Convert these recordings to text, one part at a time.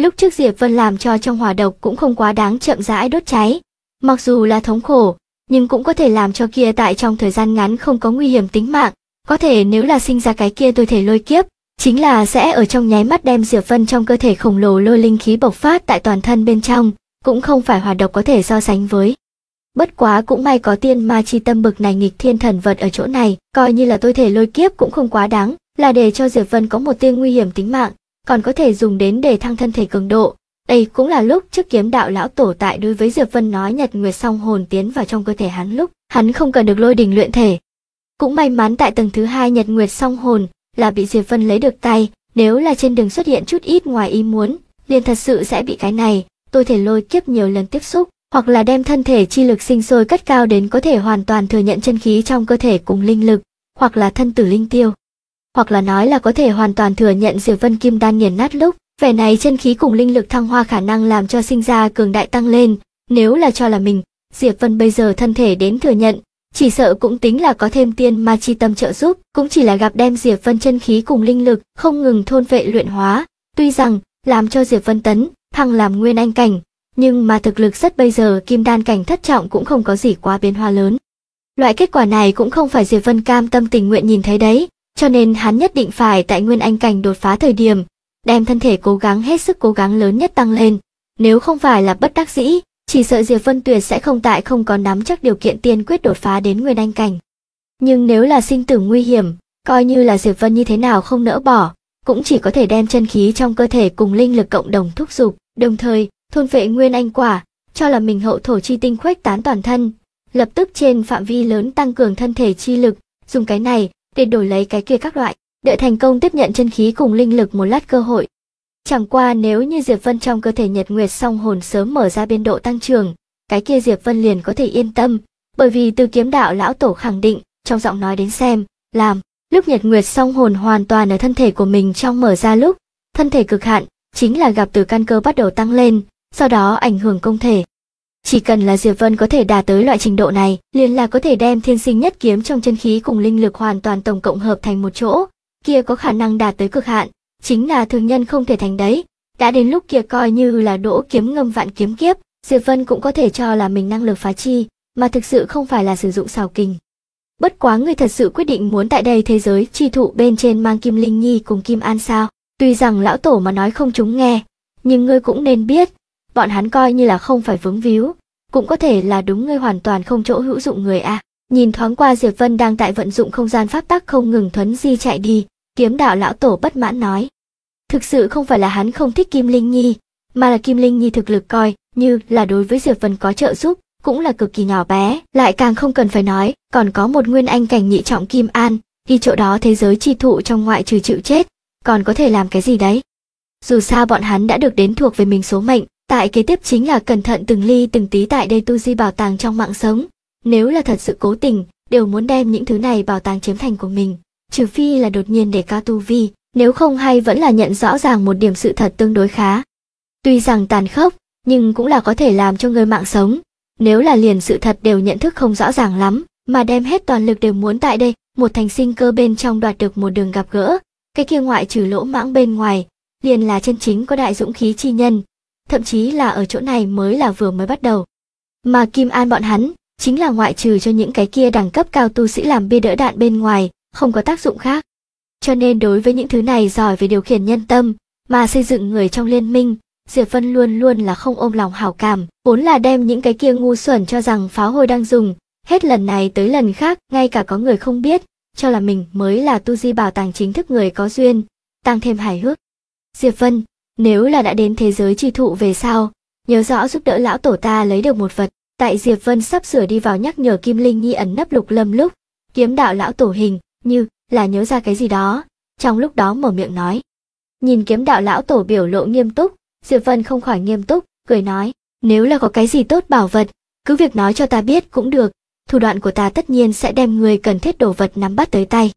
Lúc trước Diệp Vân làm cho trong hỏa độc cũng không quá đáng chậm rãi đốt cháy. Mặc dù là thống khổ, nhưng cũng có thể làm cho kia tại trong thời gian ngắn không có nguy hiểm tính mạng. Có thể nếu là sinh ra cái kia tôi thể lôi kiếp, chính là sẽ ở trong nháy mắt đem Diệp Vân trong cơ thể khổng lồ lôi linh khí bộc phát tại toàn thân bên trong, cũng không phải hỏa độc có thể so sánh với. Bất quá cũng may có tiên ma chi tâm bực này nghịch thiên thần vật ở chỗ này, coi như là tôi thể lôi kiếp cũng không quá đáng, là để cho Diệp Vân có một tiên nguy hiểm tính mạng còn có thể dùng đến để thăng thân thể cường độ. Đây cũng là lúc trước kiếm đạo lão tổ tại đối với Diệp Vân nói Nhật Nguyệt song hồn tiến vào trong cơ thể hắn lúc, hắn không cần được lôi đình luyện thể. Cũng may mắn tại tầng thứ hai Nhật Nguyệt song hồn là bị Diệp Vân lấy được tay, nếu là trên đường xuất hiện chút ít ngoài ý muốn, liền thật sự sẽ bị cái này, tôi thể lôi kiếp nhiều lần tiếp xúc, hoặc là đem thân thể chi lực sinh sôi cất cao đến có thể hoàn toàn thừa nhận chân khí trong cơ thể cùng linh lực, hoặc là thân tử linh tiêu hoặc là nói là có thể hoàn toàn thừa nhận Diệp Vân Kim Đan nghiền nát lúc, vẻ này chân khí cùng linh lực thăng hoa khả năng làm cho sinh ra cường đại tăng lên, nếu là cho là mình, Diệp Vân bây giờ thân thể đến thừa nhận, chỉ sợ cũng tính là có thêm tiên ma chi tâm trợ giúp, cũng chỉ là gặp đem Diệp Vân chân khí cùng linh lực không ngừng thôn vệ luyện hóa, tuy rằng làm cho Diệp Vân tấn thăng làm nguyên anh cảnh, nhưng mà thực lực rất bây giờ kim đan cảnh thất trọng cũng không có gì quá biến hóa lớn. Loại kết quả này cũng không phải Diệp Vân cam tâm tình nguyện nhìn thấy đấy, cho nên hắn nhất định phải tại nguyên anh cảnh đột phá thời điểm, đem thân thể cố gắng hết sức cố gắng lớn nhất tăng lên. Nếu không phải là bất đắc dĩ, chỉ sợ Diệp Vân Tuyệt sẽ không tại không có nắm chắc điều kiện tiên quyết đột phá đến nguyên anh cảnh. Nhưng nếu là sinh tử nguy hiểm, coi như là Diệp Vân như thế nào không nỡ bỏ, cũng chỉ có thể đem chân khí trong cơ thể cùng linh lực cộng đồng thúc giục, đồng thời thôn vệ nguyên anh quả, cho là mình hậu thổ chi tinh khuếch tán toàn thân, lập tức trên phạm vi lớn tăng cường thân thể chi lực, dùng cái này để đổi lấy cái kia các loại, đợi thành công tiếp nhận chân khí cùng linh lực một lát cơ hội. Chẳng qua nếu như Diệp Vân trong cơ thể Nhật Nguyệt song hồn sớm mở ra biên độ tăng trưởng, cái kia Diệp Vân liền có thể yên tâm, bởi vì từ kiếm đạo lão tổ khẳng định, trong giọng nói đến xem, làm, lúc Nhật Nguyệt song hồn hoàn toàn ở thân thể của mình trong mở ra lúc, thân thể cực hạn, chính là gặp từ căn cơ bắt đầu tăng lên, sau đó ảnh hưởng công thể, chỉ cần là Diệp Vân có thể đạt tới loại trình độ này, liền là có thể đem thiên sinh nhất kiếm trong chân khí cùng linh lực hoàn toàn tổng cộng hợp thành một chỗ, kia có khả năng đạt tới cực hạn, chính là thường nhân không thể thành đấy. Đã đến lúc kia coi như là đỗ kiếm ngâm vạn kiếm kiếp, Diệp Vân cũng có thể cho là mình năng lực phá chi, mà thực sự không phải là sử dụng xào kình. Bất quá người thật sự quyết định muốn tại đây thế giới chi thụ bên trên mang Kim Linh Nhi cùng Kim An sao? Tuy rằng lão tổ mà nói không chúng nghe, nhưng ngươi cũng nên biết, bọn hắn coi như là không phải vướng víu cũng có thể là đúng ngươi hoàn toàn không chỗ hữu dụng người a à. nhìn thoáng qua diệp vân đang tại vận dụng không gian pháp tắc không ngừng thuấn di chạy đi kiếm đạo lão tổ bất mãn nói thực sự không phải là hắn không thích kim linh nhi mà là kim linh nhi thực lực coi như là đối với diệp vân có trợ giúp cũng là cực kỳ nhỏ bé lại càng không cần phải nói còn có một nguyên anh cảnh nhị trọng kim an đi chỗ đó thế giới chi thụ trong ngoại trừ chịu chết còn có thể làm cái gì đấy dù sao bọn hắn đã được đến thuộc về mình số mệnh Tại kế tiếp chính là cẩn thận từng ly từng tí tại đây tu di bảo tàng trong mạng sống. Nếu là thật sự cố tình, đều muốn đem những thứ này bảo tàng chiếm thành của mình. Trừ phi là đột nhiên để cao tu vi, nếu không hay vẫn là nhận rõ ràng một điểm sự thật tương đối khá. Tuy rằng tàn khốc, nhưng cũng là có thể làm cho người mạng sống. Nếu là liền sự thật đều nhận thức không rõ ràng lắm, mà đem hết toàn lực đều muốn tại đây, một thành sinh cơ bên trong đoạt được một đường gặp gỡ, cái kia ngoại trừ lỗ mãng bên ngoài, liền là chân chính có đại dũng khí chi nhân, thậm chí là ở chỗ này mới là vừa mới bắt đầu. Mà Kim An bọn hắn, chính là ngoại trừ cho những cái kia đẳng cấp cao tu sĩ làm bia đỡ đạn bên ngoài, không có tác dụng khác. Cho nên đối với những thứ này giỏi về điều khiển nhân tâm, mà xây dựng người trong liên minh, Diệp Vân luôn luôn là không ôm lòng hảo cảm, vốn là đem những cái kia ngu xuẩn cho rằng pháo hôi đang dùng, hết lần này tới lần khác, ngay cả có người không biết, cho là mình mới là tu di bảo tàng chính thức người có duyên, tăng thêm hài hước. Diệp Vân, nếu là đã đến thế giới tri thụ về sau, nhớ rõ giúp đỡ lão tổ ta lấy được một vật. Tại Diệp Vân sắp sửa đi vào nhắc nhở Kim Linh Nhi ẩn nấp lục lâm lúc, kiếm đạo lão tổ hình, như là nhớ ra cái gì đó, trong lúc đó mở miệng nói. Nhìn kiếm đạo lão tổ biểu lộ nghiêm túc, Diệp Vân không khỏi nghiêm túc, cười nói, nếu là có cái gì tốt bảo vật, cứ việc nói cho ta biết cũng được, thủ đoạn của ta tất nhiên sẽ đem người cần thiết đồ vật nắm bắt tới tay.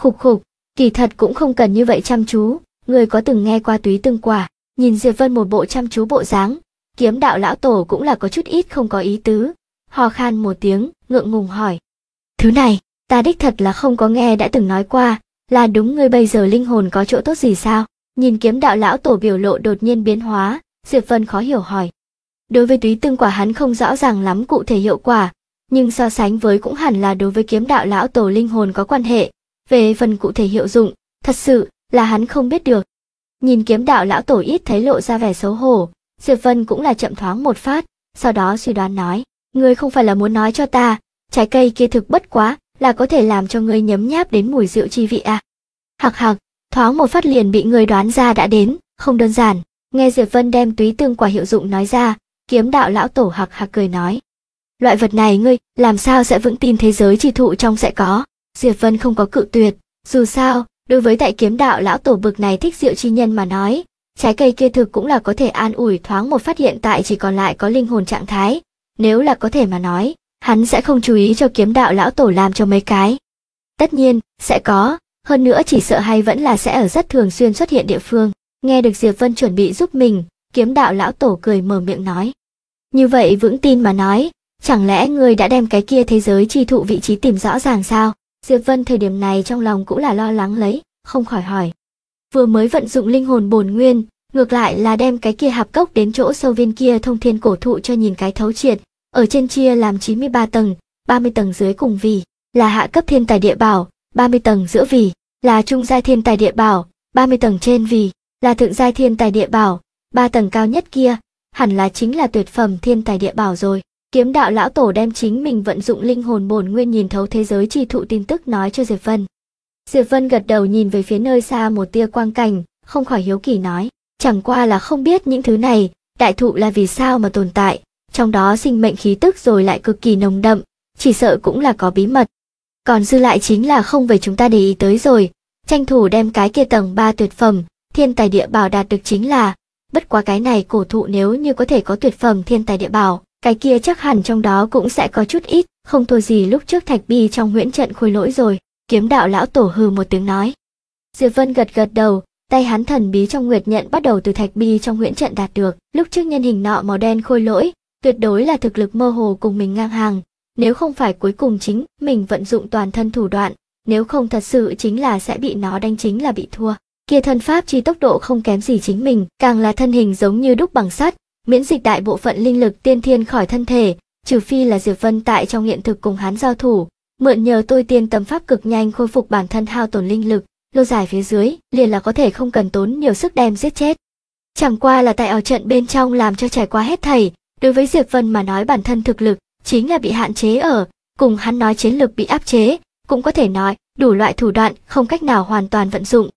Khục khục, kỳ thật cũng không cần như vậy chăm chú, người có từng nghe qua túy tương quả nhìn diệp vân một bộ chăm chú bộ dáng kiếm đạo lão tổ cũng là có chút ít không có ý tứ hò khan một tiếng ngượng ngùng hỏi thứ này ta đích thật là không có nghe đã từng nói qua là đúng ngươi bây giờ linh hồn có chỗ tốt gì sao nhìn kiếm đạo lão tổ biểu lộ đột nhiên biến hóa diệp vân khó hiểu hỏi đối với túy tương quả hắn không rõ ràng lắm cụ thể hiệu quả nhưng so sánh với cũng hẳn là đối với kiếm đạo lão tổ linh hồn có quan hệ về phần cụ thể hiệu dụng thật sự là hắn không biết được. Nhìn kiếm đạo lão tổ ít thấy lộ ra vẻ xấu hổ, Diệp Vân cũng là chậm thoáng một phát, sau đó suy đoán nói, ngươi không phải là muốn nói cho ta, trái cây kia thực bất quá, là có thể làm cho ngươi nhấm nháp đến mùi rượu chi vị à. Hạc hạc, thoáng một phát liền bị người đoán ra đã đến, không đơn giản. Nghe Diệp Vân đem túy tương quả hiệu dụng nói ra, kiếm đạo lão tổ hạc hạc cười nói. Loại vật này ngươi, làm sao sẽ vững tin thế giới chi thụ trong sẽ có? Diệp Vân không có cự tuyệt, dù sao, Đối với tại kiếm đạo lão tổ bực này thích rượu chi nhân mà nói, trái cây kia thực cũng là có thể an ủi thoáng một phát hiện tại chỉ còn lại có linh hồn trạng thái. Nếu là có thể mà nói, hắn sẽ không chú ý cho kiếm đạo lão tổ làm cho mấy cái. Tất nhiên, sẽ có, hơn nữa chỉ sợ hay vẫn là sẽ ở rất thường xuyên xuất hiện địa phương. Nghe được Diệp Vân chuẩn bị giúp mình, kiếm đạo lão tổ cười mở miệng nói. Như vậy vững tin mà nói, chẳng lẽ người đã đem cái kia thế giới chi thụ vị trí tìm rõ ràng sao? Diệp Vân thời điểm này trong lòng cũng là lo lắng lấy, không khỏi hỏi. Vừa mới vận dụng linh hồn bổn nguyên, ngược lại là đem cái kia hạp cốc đến chỗ sâu viên kia thông thiên cổ thụ cho nhìn cái thấu triệt, ở trên chia làm 93 tầng, 30 tầng dưới cùng vì là hạ cấp thiên tài địa bảo, 30 tầng giữa vì là trung giai thiên tài địa bảo, 30 tầng trên vì là thượng giai thiên tài địa bảo, 3 tầng cao nhất kia hẳn là chính là tuyệt phẩm thiên tài địa bảo rồi. Kiếm đạo lão tổ đem chính mình vận dụng linh hồn bổn nguyên nhìn thấu thế giới chỉ thụ tin tức nói cho Diệp Vân. Diệp Vân gật đầu nhìn về phía nơi xa một tia quang cảnh, không khỏi hiếu kỳ nói, chẳng qua là không biết những thứ này, đại thụ là vì sao mà tồn tại, trong đó sinh mệnh khí tức rồi lại cực kỳ nồng đậm, chỉ sợ cũng là có bí mật. Còn dư lại chính là không về chúng ta để ý tới rồi, tranh thủ đem cái kia tầng 3 tuyệt phẩm, thiên tài địa bảo đạt được chính là, bất quá cái này cổ thụ nếu như có thể có tuyệt phẩm thiên tài địa bảo, cái kia chắc hẳn trong đó cũng sẽ có chút ít, không thua gì lúc trước thạch bi trong nguyễn trận khôi lỗi rồi, kiếm đạo lão tổ hừ một tiếng nói. Diệp Vân gật gật đầu, tay hắn thần bí trong nguyệt nhận bắt đầu từ thạch bi trong nguyễn trận đạt được, lúc trước nhân hình nọ màu đen khôi lỗi, tuyệt đối là thực lực mơ hồ cùng mình ngang hàng, nếu không phải cuối cùng chính mình vận dụng toàn thân thủ đoạn, nếu không thật sự chính là sẽ bị nó đánh chính là bị thua. Kia thân pháp chi tốc độ không kém gì chính mình, càng là thân hình giống như đúc bằng sắt, miễn dịch đại bộ phận linh lực tiên thiên khỏi thân thể, trừ phi là Diệp Vân tại trong hiện thực cùng hắn giao thủ, mượn nhờ tôi tiên tâm pháp cực nhanh khôi phục bản thân hao tổn linh lực, lô dài phía dưới, liền là có thể không cần tốn nhiều sức đem giết chết. Chẳng qua là tại ở trận bên trong làm cho trải qua hết thảy, đối với Diệp Vân mà nói bản thân thực lực chính là bị hạn chế ở, cùng hắn nói chiến lực bị áp chế, cũng có thể nói đủ loại thủ đoạn không cách nào hoàn toàn vận dụng.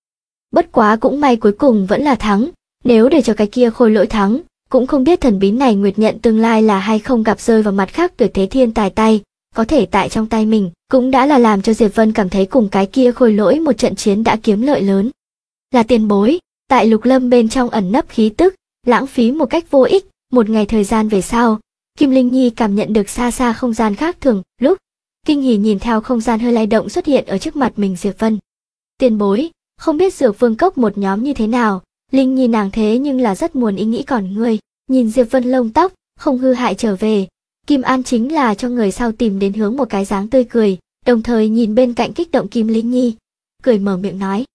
Bất quá cũng may cuối cùng vẫn là thắng, nếu để cho cái kia khôi lỗi thắng, cũng không biết thần bí này Nguyệt nhận tương lai là hay không gặp rơi vào mặt khác tuyệt thế thiên tài tay, có thể tại trong tay mình cũng đã là làm cho Diệp Vân cảm thấy cùng cái kia khôi lỗi một trận chiến đã kiếm lợi lớn. Là tiền bối, tại lục lâm bên trong ẩn nấp khí tức, lãng phí một cách vô ích, một ngày thời gian về sau, Kim Linh Nhi cảm nhận được xa xa không gian khác thường, lúc kinh hỉ nhìn theo không gian hơi lay động xuất hiện ở trước mặt mình Diệp Vân. Tiền bối, không biết dược vương cốc một nhóm như thế nào, Linh nhìn nàng thế nhưng là rất muốn ý nghĩ còn ngươi, nhìn Diệp Vân lông tóc, không hư hại trở về. Kim An chính là cho người sau tìm đến hướng một cái dáng tươi cười, đồng thời nhìn bên cạnh kích động Kim Linh Nhi, cười mở miệng nói.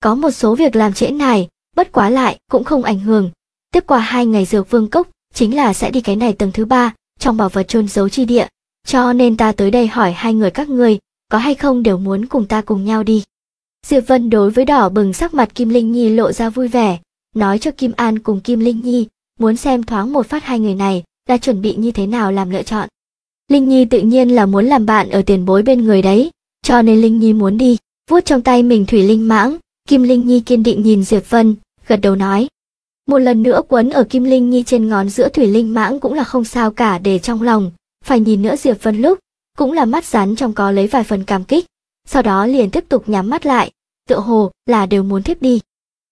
Có một số việc làm trễ này, bất quá lại cũng không ảnh hưởng. Tiếp qua hai ngày dược vương cốc, chính là sẽ đi cái này tầng thứ ba, trong bảo vật trôn giấu chi địa. Cho nên ta tới đây hỏi hai người các người có hay không đều muốn cùng ta cùng nhau đi. Diệp Vân đối với đỏ bừng sắc mặt Kim Linh Nhi lộ ra vui vẻ, nói cho Kim An cùng Kim Linh Nhi, muốn xem thoáng một phát hai người này là chuẩn bị như thế nào làm lựa chọn. Linh Nhi tự nhiên là muốn làm bạn ở tiền bối bên người đấy, cho nên Linh Nhi muốn đi, vuốt trong tay mình thủy linh mãng, Kim Linh Nhi kiên định nhìn Diệp Vân, gật đầu nói. Một lần nữa quấn ở Kim Linh Nhi trên ngón giữa thủy linh mãng cũng là không sao cả để trong lòng, phải nhìn nữa Diệp Vân lúc, cũng là mắt rắn trong có lấy vài phần cảm kích, sau đó liền tiếp tục nhắm mắt lại, tựa hồ là đều muốn thiếp đi.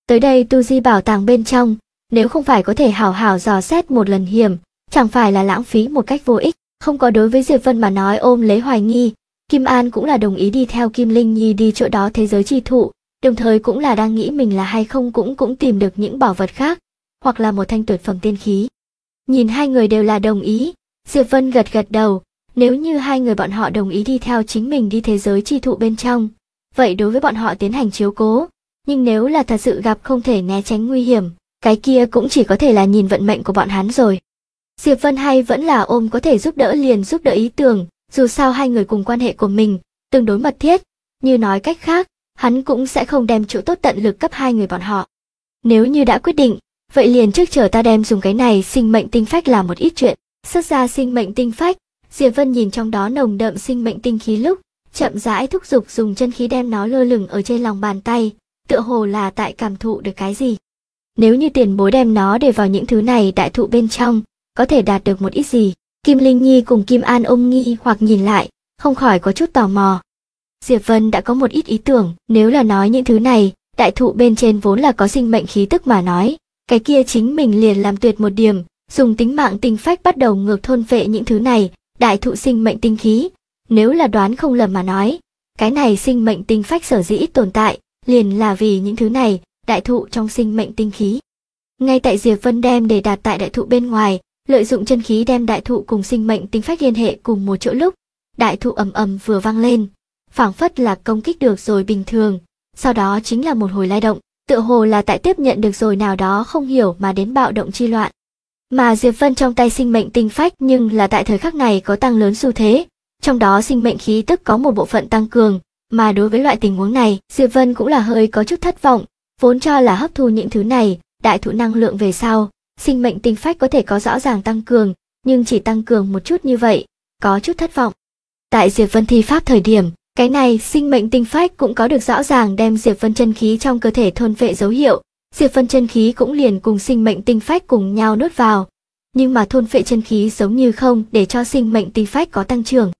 Tới đây tu di bảo tàng bên trong, nếu không phải có thể hảo hảo dò xét một lần hiểm, chẳng phải là lãng phí một cách vô ích, không có đối với Diệp Vân mà nói ôm lấy hoài nghi, Kim An cũng là đồng ý đi theo Kim Linh Nhi đi chỗ đó thế giới chi thụ, đồng thời cũng là đang nghĩ mình là hay không cũng cũng tìm được những bảo vật khác, hoặc là một thanh tuyệt phẩm tiên khí. Nhìn hai người đều là đồng ý, Diệp Vân gật gật đầu, nếu như hai người bọn họ đồng ý đi theo chính mình đi thế giới chi thụ bên trong, vậy đối với bọn họ tiến hành chiếu cố. Nhưng nếu là thật sự gặp không thể né tránh nguy hiểm, cái kia cũng chỉ có thể là nhìn vận mệnh của bọn hắn rồi. Diệp Vân hay vẫn là ôm có thể giúp đỡ liền giúp đỡ ý tưởng, dù sao hai người cùng quan hệ của mình, tương đối mật thiết, như nói cách khác, hắn cũng sẽ không đem chỗ tốt tận lực cấp hai người bọn họ. Nếu như đã quyết định, vậy liền trước chờ ta đem dùng cái này sinh mệnh tinh phách là một ít chuyện, xuất ra sinh mệnh tinh phách, Diệp Vân nhìn trong đó nồng đậm sinh mệnh tinh khí lúc, chậm rãi thúc giục dùng chân khí đem nó lơ lửng ở trên lòng bàn tay, tựa hồ là tại cảm thụ được cái gì. Nếu như tiền bối đem nó để vào những thứ này đại thụ bên trong, có thể đạt được một ít gì. Kim Linh Nhi cùng Kim An ôm nghi hoặc nhìn lại, không khỏi có chút tò mò. Diệp Vân đã có một ít ý tưởng, nếu là nói những thứ này, đại thụ bên trên vốn là có sinh mệnh khí tức mà nói, cái kia chính mình liền làm tuyệt một điểm, dùng tính mạng tinh phách bắt đầu ngược thôn vệ những thứ này, đại thụ sinh mệnh tinh khí, nếu là đoán không lầm mà nói, cái này sinh mệnh tinh phách sở dĩ tồn tại, liền là vì những thứ này, đại thụ trong sinh mệnh tinh khí. Ngay tại Diệp Vân đem để đạt tại đại thụ bên ngoài, lợi dụng chân khí đem đại thụ cùng sinh mệnh tinh phách liên hệ cùng một chỗ lúc, đại thụ ầm ầm vừa vang lên, phảng phất là công kích được rồi bình thường, sau đó chính là một hồi lai động, tựa hồ là tại tiếp nhận được rồi nào đó không hiểu mà đến bạo động chi loạn. Mà Diệp Vân trong tay sinh mệnh tinh phách nhưng là tại thời khắc này có tăng lớn xu thế, trong đó sinh mệnh khí tức có một bộ phận tăng cường, mà đối với loại tình huống này, Diệp Vân cũng là hơi có chút thất vọng, vốn cho là hấp thu những thứ này, đại thụ năng lượng về sau, sinh mệnh tinh phách có thể có rõ ràng tăng cường, nhưng chỉ tăng cường một chút như vậy, có chút thất vọng. Tại Diệp Vân thi pháp thời điểm, cái này sinh mệnh tinh phách cũng có được rõ ràng đem Diệp Vân chân khí trong cơ thể thôn vệ dấu hiệu, Diệp Vân chân khí cũng liền cùng sinh mệnh tinh phách cùng nhau nuốt vào, nhưng mà thôn vệ chân khí giống như không để cho sinh mệnh tinh phách có tăng trưởng.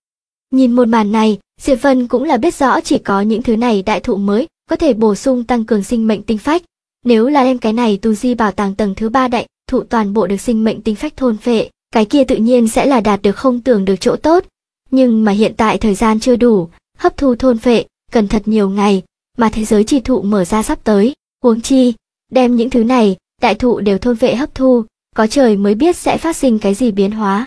Nhìn một màn này, Diệp Vân cũng là biết rõ chỉ có những thứ này đại thụ mới có thể bổ sung tăng cường sinh mệnh tinh phách. Nếu là đem cái này tu di bảo tàng tầng thứ ba đại thụ toàn bộ được sinh mệnh tinh phách thôn phệ, cái kia tự nhiên sẽ là đạt được không tưởng được chỗ tốt. Nhưng mà hiện tại thời gian chưa đủ, hấp thu thôn phệ, cần thật nhiều ngày, mà thế giới chi thụ mở ra sắp tới, huống chi, đem những thứ này, đại thụ đều thôn vệ hấp thu, có trời mới biết sẽ phát sinh cái gì biến hóa.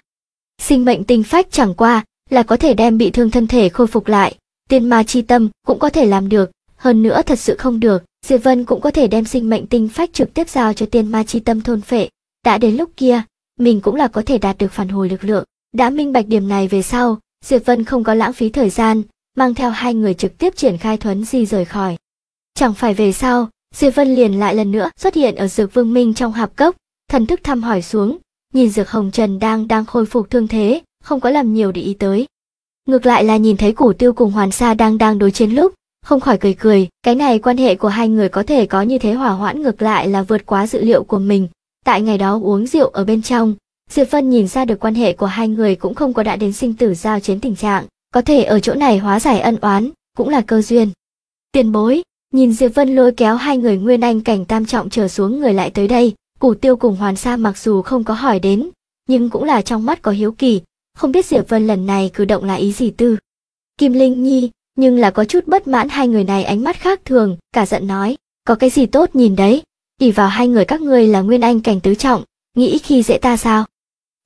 Sinh mệnh tinh phách chẳng qua là có thể đem bị thương thân thể khôi phục lại. Tiên ma chi tâm cũng có thể làm được, hơn nữa thật sự không được, Diệp Vân cũng có thể đem sinh mệnh tinh phách trực tiếp giao cho tiên ma chi tâm thôn phệ. Đã đến lúc kia, mình cũng là có thể đạt được phản hồi lực lượng. Đã minh bạch điểm này về sau, Diệp Vân không có lãng phí thời gian, mang theo hai người trực tiếp triển khai thuấn di rời khỏi. Chẳng phải về sau, Diệp Vân liền lại lần nữa xuất hiện ở Dược Vương Minh trong hạp cốc, thần thức thăm hỏi xuống, nhìn Dược Hồng Trần đang đang khôi phục thương thế, không có làm nhiều để ý tới. Ngược lại là nhìn thấy Củ Tiêu cùng Hoàn Sa đang đang đối chiến lúc, không khỏi cười cười, cái này quan hệ của hai người có thể có như thế hỏa hoãn ngược lại là vượt quá dự liệu của mình. Tại ngày đó uống rượu ở bên trong, Diệp Vân nhìn ra được quan hệ của hai người cũng không có đã đến sinh tử giao chiến tình trạng, có thể ở chỗ này hóa giải ân oán, cũng là cơ duyên. Tiền bối, nhìn Diệp Vân lôi kéo hai người nguyên anh cảnh tam trọng trở xuống người lại tới đây, Củ Tiêu cùng Hoàn Sa mặc dù không có hỏi đến, nhưng cũng là trong mắt có hiếu kỳ, không biết Diệp Vân lần này cử động là ý gì tư. Kim Linh Nhi, nhưng là có chút bất mãn hai người này ánh mắt khác thường, cả giận nói, có cái gì tốt nhìn đấy, ỉ vào hai người các ngươi là nguyên anh cảnh tứ trọng, nghĩ khi dễ ta sao?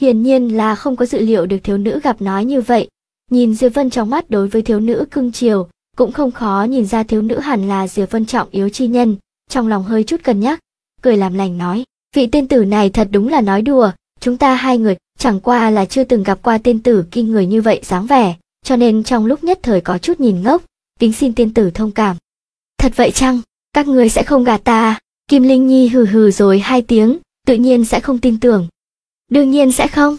Hiển nhiên là không có dự liệu được thiếu nữ gặp nói như vậy, nhìn Diệp Vân trong mắt đối với thiếu nữ cưng chiều, cũng không khó nhìn ra thiếu nữ hẳn là Diệp Vân trọng yếu chi nhân, trong lòng hơi chút cân nhắc, cười làm lành nói, vị tiên tử này thật đúng là nói đùa, chúng ta hai người chẳng qua là chưa từng gặp qua tiên tử kinh người như vậy dáng vẻ, cho nên trong lúc nhất thời có chút nhìn ngốc, tính xin tiên tử thông cảm. Thật vậy chăng, các người sẽ không gạt ta, Kim Linh Nhi hừ hừ rồi hai tiếng, tự nhiên sẽ không tin tưởng. Đương nhiên sẽ không.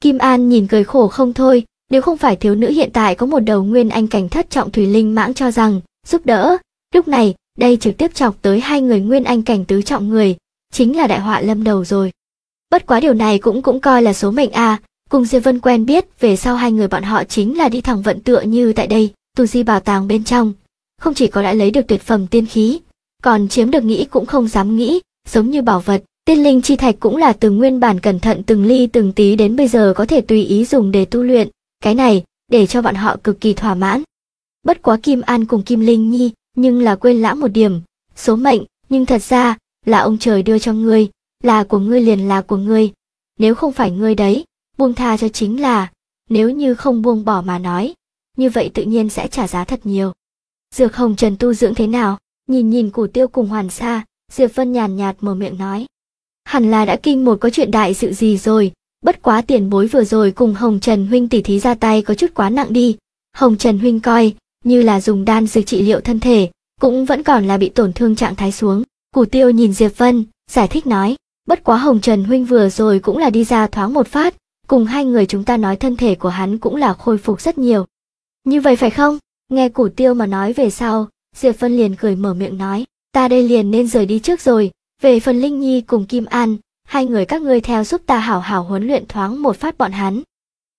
Kim An nhìn cười khổ không thôi, nếu không phải thiếu nữ hiện tại có một đầu nguyên anh cảnh thất trọng Thủy Linh mãng cho rằng, giúp đỡ, lúc này, đây trực tiếp chọc tới hai người nguyên anh cảnh tứ trọng người, chính là đại họa lâm đầu rồi. Bất quá điều này cũng cũng coi là số mệnh à, cùng Diệp Vân quen biết về sau hai người bọn họ chính là đi thẳng vận tựa như tại đây, tù di bảo tàng bên trong. Không chỉ có đã lấy được tuyệt phẩm tiên khí, còn chiếm được nghĩ cũng không dám nghĩ, giống như bảo vật, tiên linh chi thạch cũng là từ nguyên bản cẩn thận từng ly từng tí đến bây giờ có thể tùy ý dùng để tu luyện, cái này để cho bọn họ cực kỳ thỏa mãn. Bất quá Kim An cùng Kim Linh Nhi, nhưng là quên lãng một điểm, số mệnh, nhưng thật ra là ông trời đưa cho ngươi, là của ngươi liền là của ngươi nếu không phải ngươi đấy buông tha cho chính là nếu như không buông bỏ mà nói như vậy tự nhiên sẽ trả giá thật nhiều dược hồng trần tu dưỡng thế nào nhìn nhìn củ tiêu cùng hoàn sa diệp vân nhàn nhạt mở miệng nói hẳn là đã kinh một có chuyện đại sự gì rồi bất quá tiền bối vừa rồi cùng hồng trần huynh tỉ thí ra tay có chút quá nặng đi hồng trần huynh coi như là dùng đan dược trị liệu thân thể cũng vẫn còn là bị tổn thương trạng thái xuống củ tiêu nhìn diệp vân giải thích nói Bất quá Hồng Trần Huynh vừa rồi cũng là đi ra thoáng một phát, cùng hai người chúng ta nói thân thể của hắn cũng là khôi phục rất nhiều. Như vậy phải không? Nghe củ tiêu mà nói về sau, Diệp phân liền cười mở miệng nói, ta đây liền nên rời đi trước rồi, về phần Linh Nhi cùng Kim An, hai người các ngươi theo giúp ta hảo hảo huấn luyện thoáng một phát bọn hắn.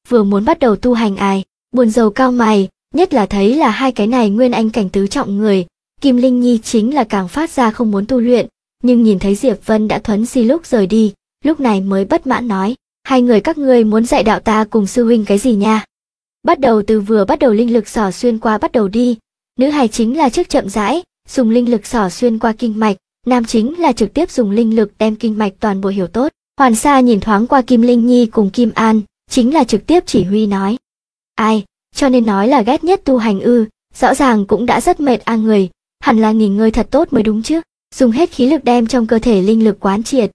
Vừa muốn bắt đầu tu hành ai, buồn giàu cao mày, nhất là thấy là hai cái này nguyên anh cảnh tứ trọng người, Kim Linh Nhi chính là càng phát ra không muốn tu luyện, nhưng nhìn thấy Diệp Vân đã thuấn di lúc rời đi, lúc này mới bất mãn nói, hai người các ngươi muốn dạy đạo ta cùng sư huynh cái gì nha? Bắt đầu từ vừa bắt đầu linh lực xỏ xuyên qua bắt đầu đi, nữ hài chính là trước chậm rãi, dùng linh lực xỏ xuyên qua kinh mạch, nam chính là trực tiếp dùng linh lực đem kinh mạch toàn bộ hiểu tốt. Hoàn Sa nhìn thoáng qua Kim Linh Nhi cùng Kim An, chính là trực tiếp chỉ huy nói. Ai, cho nên nói là ghét nhất tu hành ư, rõ ràng cũng đã rất mệt a người, hẳn là nghỉ ngơi thật tốt mới đúng chứ dùng hết khí lực đem trong cơ thể linh lực quán triệt.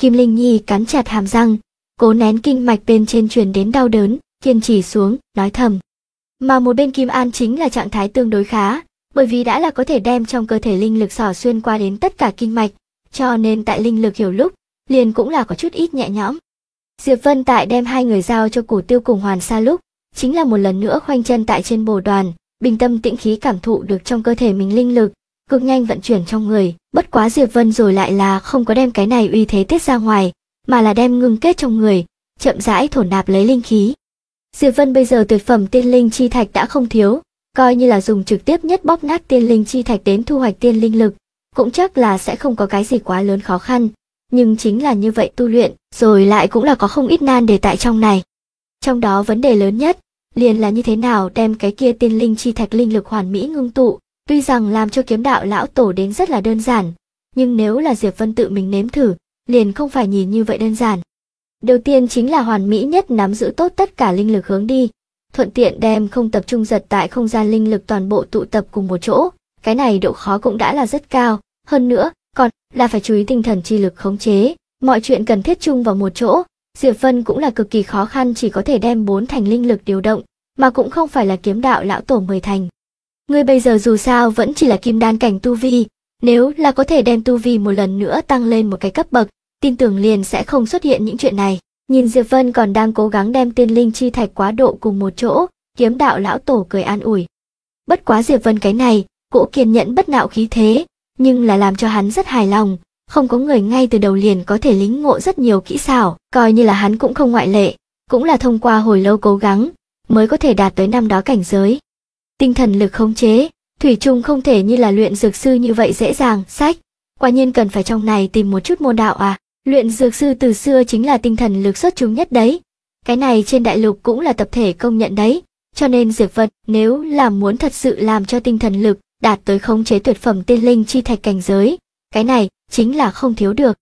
Kim Linh Nhi cắn chặt hàm răng, cố nén kinh mạch bên trên truyền đến đau đớn, kiên trì xuống, nói thầm. Mà một bên Kim An chính là trạng thái tương đối khá, bởi vì đã là có thể đem trong cơ thể linh lực xỏ xuyên qua đến tất cả kinh mạch, cho nên tại linh lực hiểu lúc, liền cũng là có chút ít nhẹ nhõm. Diệp Vân tại đem hai người giao cho Củ Tiêu cùng Hoàn Sa lúc, chính là một lần nữa khoanh chân tại trên bồ đoàn, bình tâm tĩnh khí cảm thụ được trong cơ thể mình linh lực, cực nhanh vận chuyển trong người. Bất quá Diệp Vân rồi lại là không có đem cái này uy thế tiết ra ngoài, mà là đem ngưng kết trong người, chậm rãi thổ nạp lấy linh khí. Diệp Vân bây giờ tuyệt phẩm tiên linh chi thạch đã không thiếu, coi như là dùng trực tiếp nhất bóp nát tiên linh chi thạch đến thu hoạch tiên linh lực, cũng chắc là sẽ không có cái gì quá lớn khó khăn, nhưng chính là như vậy tu luyện, rồi lại cũng là có không ít nan đề tại trong này. Trong đó vấn đề lớn nhất, liền là như thế nào đem cái kia tiên linh chi thạch linh lực hoàn mỹ ngưng tụ, Tuy rằng làm cho kiếm đạo lão tổ đến rất là đơn giản, nhưng nếu là Diệp Vân tự mình nếm thử, liền không phải nhìn như vậy đơn giản. Đầu tiên chính là hoàn mỹ nhất nắm giữ tốt tất cả linh lực hướng đi, thuận tiện đem không tập trung giật tại không gian linh lực toàn bộ tụ tập cùng một chỗ, cái này độ khó cũng đã là rất cao, hơn nữa, còn là phải chú ý tinh thần chi lực khống chế, mọi chuyện cần thiết chung vào một chỗ, Diệp Vân cũng là cực kỳ khó khăn chỉ có thể đem bốn thành linh lực điều động, mà cũng không phải là kiếm đạo lão tổ mười thành ngươi bây giờ dù sao vẫn chỉ là kim đan cảnh tu vi, nếu là có thể đem tu vi một lần nữa tăng lên một cái cấp bậc, tin tưởng liền sẽ không xuất hiện những chuyện này. Nhìn Diệp Vân còn đang cố gắng đem tiên linh chi thạch quá độ cùng một chỗ, kiếm đạo lão tổ cười an ủi. Bất quá Diệp Vân cái này, cỗ kiên nhẫn bất nạo khí thế, nhưng là làm cho hắn rất hài lòng, không có người ngay từ đầu liền có thể lính ngộ rất nhiều kỹ xảo, coi như là hắn cũng không ngoại lệ, cũng là thông qua hồi lâu cố gắng, mới có thể đạt tới năm đó cảnh giới tinh thần lực khống chế, thủy trung không thể như là luyện dược sư như vậy dễ dàng, sách. Quả nhiên cần phải trong này tìm một chút môn đạo à, luyện dược sư từ xưa chính là tinh thần lực xuất chúng nhất đấy. Cái này trên đại lục cũng là tập thể công nhận đấy, cho nên dược vật nếu là muốn thật sự làm cho tinh thần lực đạt tới khống chế tuyệt phẩm tiên linh chi thạch cảnh giới, cái này chính là không thiếu được.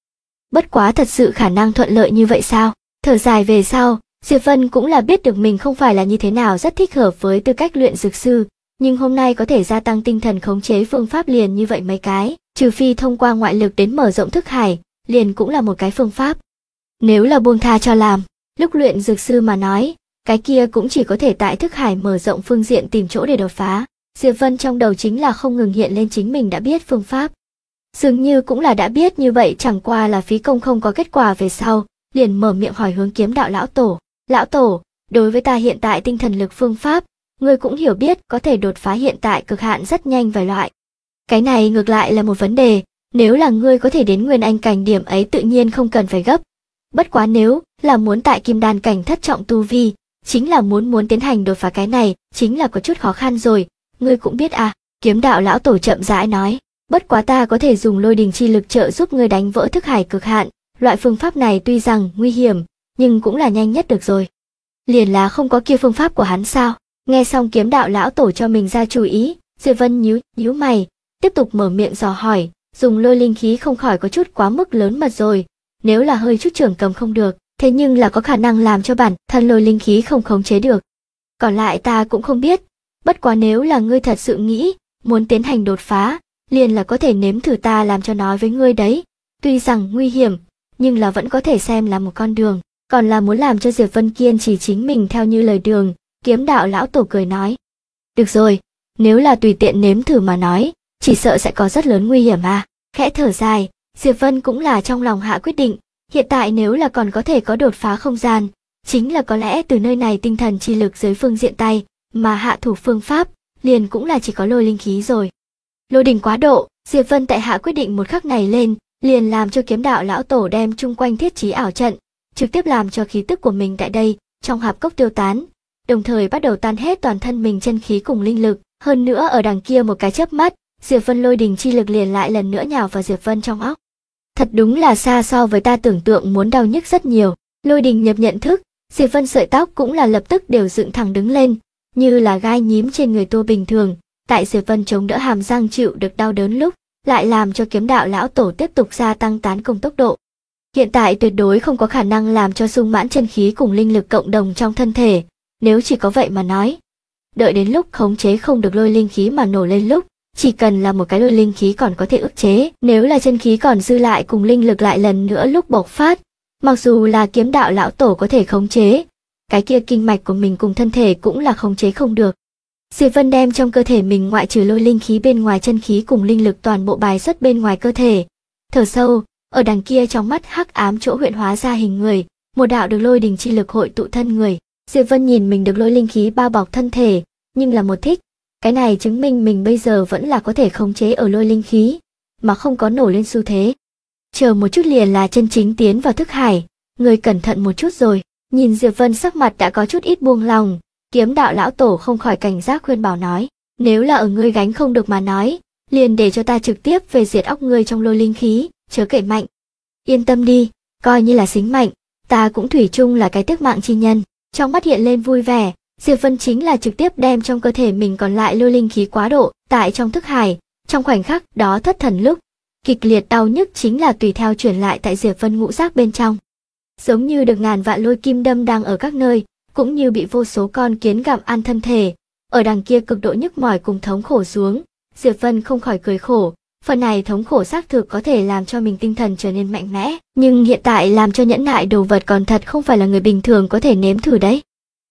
Bất quá thật sự khả năng thuận lợi như vậy sao? Thở dài về sau, Diệp Vân cũng là biết được mình không phải là như thế nào rất thích hợp với tư cách luyện dược sư, nhưng hôm nay có thể gia tăng tinh thần khống chế phương pháp liền như vậy mấy cái, trừ phi thông qua ngoại lực đến mở rộng thức hải, liền cũng là một cái phương pháp. Nếu là buông tha cho làm, lúc luyện dược sư mà nói, cái kia cũng chỉ có thể tại thức hải mở rộng phương diện tìm chỗ để đột phá. Diệp Vân trong đầu chính là không ngừng hiện lên chính mình đã biết phương pháp. Dường như cũng là đã biết như vậy chẳng qua là phí công không có kết quả về sau, liền mở miệng hỏi hướng kiếm đạo lão tổ. Lão Tổ, đối với ta hiện tại tinh thần lực phương pháp, ngươi cũng hiểu biết có thể đột phá hiện tại cực hạn rất nhanh vài loại. Cái này ngược lại là một vấn đề, nếu là ngươi có thể đến nguyên anh cảnh điểm ấy tự nhiên không cần phải gấp. Bất quá nếu là muốn tại kim đan cảnh thất trọng tu vi, chính là muốn muốn tiến hành đột phá cái này, chính là có chút khó khăn rồi, ngươi cũng biết à, kiếm đạo lão tổ chậm rãi nói, bất quá ta có thể dùng lôi đình chi lực trợ giúp ngươi đánh vỡ thức hải cực hạn, loại phương pháp này tuy rằng nguy hiểm, nhưng cũng là nhanh nhất được rồi. Liền là không có kia phương pháp của hắn sao? Nghe xong kiếm đạo lão tổ cho mình ra chú ý, Diệp Vân nhíu nhíu mày, tiếp tục mở miệng dò hỏi, dùng lôi linh khí không khỏi có chút quá mức lớn mật rồi, nếu là hơi chút trưởng cầm không được, thế nhưng là có khả năng làm cho bản thân lôi linh khí không khống chế được. Còn lại ta cũng không biết, bất quá nếu là ngươi thật sự nghĩ, muốn tiến hành đột phá, liền là có thể nếm thử ta làm cho nói với ngươi đấy. Tuy rằng nguy hiểm, nhưng là vẫn có thể xem là một con đường còn là muốn làm cho Diệp Vân Kiên chỉ chính mình theo như lời đường, kiếm đạo lão tổ cười nói. Được rồi, nếu là tùy tiện nếm thử mà nói, chỉ sợ sẽ có rất lớn nguy hiểm à. Khẽ thở dài, Diệp Vân cũng là trong lòng hạ quyết định, hiện tại nếu là còn có thể có đột phá không gian, chính là có lẽ từ nơi này tinh thần chi lực dưới phương diện tay, mà hạ thủ phương pháp, liền cũng là chỉ có lôi linh khí rồi. Lôi đỉnh quá độ, Diệp Vân tại hạ quyết định một khắc này lên, liền làm cho kiếm đạo lão tổ đem chung quanh thiết trí ảo trận, trực tiếp làm cho khí tức của mình tại đây trong hạp cốc tiêu tán, đồng thời bắt đầu tan hết toàn thân mình chân khí cùng linh lực, hơn nữa ở đằng kia một cái chớp mắt, Diệp Vân lôi đình chi lực liền lại lần nữa nhào vào Diệp Vân trong óc. Thật đúng là xa so với ta tưởng tượng muốn đau nhức rất nhiều, lôi đình nhập nhận thức, Diệp Vân sợi tóc cũng là lập tức đều dựng thẳng đứng lên, như là gai nhím trên người tô bình thường, tại Diệp Vân chống đỡ hàm giang chịu được đau đớn lúc, lại làm cho kiếm đạo lão tổ tiếp tục gia tăng tán công tốc độ. Hiện tại tuyệt đối không có khả năng làm cho sung mãn chân khí cùng linh lực cộng đồng trong thân thể, nếu chỉ có vậy mà nói. Đợi đến lúc khống chế không được lôi linh khí mà nổ lên lúc, chỉ cần là một cái lôi linh khí còn có thể ức chế, nếu là chân khí còn dư lại cùng linh lực lại lần nữa lúc bộc phát, mặc dù là kiếm đạo lão tổ có thể khống chế, cái kia kinh mạch của mình cùng thân thể cũng là khống chế không được. Diệp Vân đem trong cơ thể mình ngoại trừ lôi linh khí bên ngoài chân khí cùng linh lực toàn bộ bài xuất bên ngoài cơ thể. Thở sâu, ở đằng kia trong mắt hắc ám chỗ huyện hóa ra hình người một đạo được lôi đình chi lực hội tụ thân người diệp vân nhìn mình được lôi linh khí bao bọc thân thể nhưng là một thích cái này chứng minh mình bây giờ vẫn là có thể khống chế ở lôi linh khí mà không có nổ lên xu thế chờ một chút liền là chân chính tiến vào thức hải người cẩn thận một chút rồi nhìn diệp vân sắc mặt đã có chút ít buông lòng kiếm đạo lão tổ không khỏi cảnh giác khuyên bảo nói nếu là ở ngươi gánh không được mà nói liền để cho ta trực tiếp về diệt óc ngươi trong lôi linh khí chớ kể mạnh. Yên tâm đi, coi như là xính mạnh, ta cũng thủy chung là cái tức mạng chi nhân. Trong mắt hiện lên vui vẻ, Diệp Vân chính là trực tiếp đem trong cơ thể mình còn lại lôi linh khí quá độ, tại trong thức hải, trong khoảnh khắc đó thất thần lúc, kịch liệt đau nhức chính là tùy theo chuyển lại tại Diệp Vân ngũ giác bên trong. Giống như được ngàn vạn lôi kim đâm đang ở các nơi, cũng như bị vô số con kiến gặm ăn thân thể, ở đằng kia cực độ nhức mỏi cùng thống khổ xuống, Diệp Vân không khỏi cười khổ, Phần này thống khổ xác thực có thể làm cho mình tinh thần trở nên mạnh mẽ, nhưng hiện tại làm cho nhẫn nại đồ vật còn thật không phải là người bình thường có thể nếm thử đấy.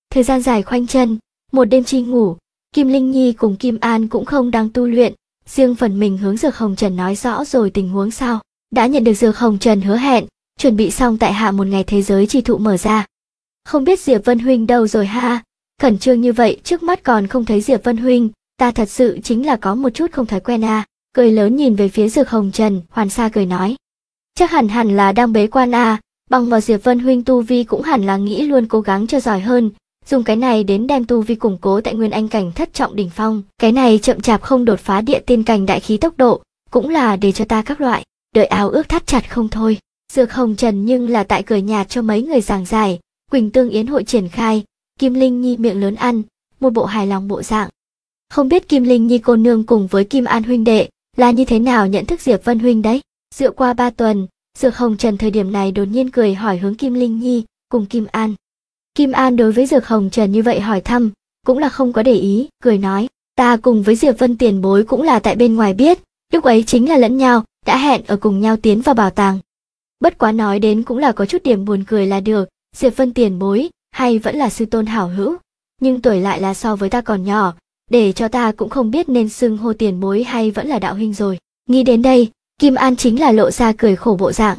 Thời gian dài khoanh chân, một đêm chi ngủ, Kim Linh Nhi cùng Kim An cũng không đang tu luyện, riêng phần mình hướng Dược Hồng Trần nói rõ rồi tình huống sao. Đã nhận được Dược Hồng Trần hứa hẹn, chuẩn bị xong tại hạ một ngày thế giới chi thụ mở ra. Không biết Diệp Vân Huynh đâu rồi ha, khẩn trương như vậy trước mắt còn không thấy Diệp Vân Huynh, ta thật sự chính là có một chút không thói quen à cười lớn nhìn về phía Dược Hồng Trần, Hoàn Sa cười nói. Chắc hẳn hẳn là đang bế quan à, bằng vào Diệp Vân Huynh Tu Vi cũng hẳn là nghĩ luôn cố gắng cho giỏi hơn, dùng cái này đến đem Tu Vi củng cố tại nguyên anh cảnh thất trọng đỉnh phong. Cái này chậm chạp không đột phá địa tiên cảnh đại khí tốc độ, cũng là để cho ta các loại, đợi áo ước thắt chặt không thôi. Dược Hồng Trần nhưng là tại cười nhạt cho mấy người giảng giải, Quỳnh Tương Yến hội triển khai, Kim Linh Nhi miệng lớn ăn, một bộ hài lòng bộ dạng. Không biết Kim Linh Nhi cô nương cùng với Kim An huynh đệ, là như thế nào nhận thức diệp vân huynh đấy dựa qua ba tuần dược hồng trần thời điểm này đột nhiên cười hỏi hướng kim linh nhi cùng kim an kim an đối với dược hồng trần như vậy hỏi thăm cũng là không có để ý cười nói ta cùng với diệp vân tiền bối cũng là tại bên ngoài biết lúc ấy chính là lẫn nhau đã hẹn ở cùng nhau tiến vào bảo tàng bất quá nói đến cũng là có chút điểm buồn cười là được diệp vân tiền bối hay vẫn là sư tôn hảo hữu nhưng tuổi lại là so với ta còn nhỏ để cho ta cũng không biết nên xưng hô tiền bối hay vẫn là đạo huynh rồi. Nghĩ đến đây, Kim An chính là lộ ra cười khổ bộ dạng.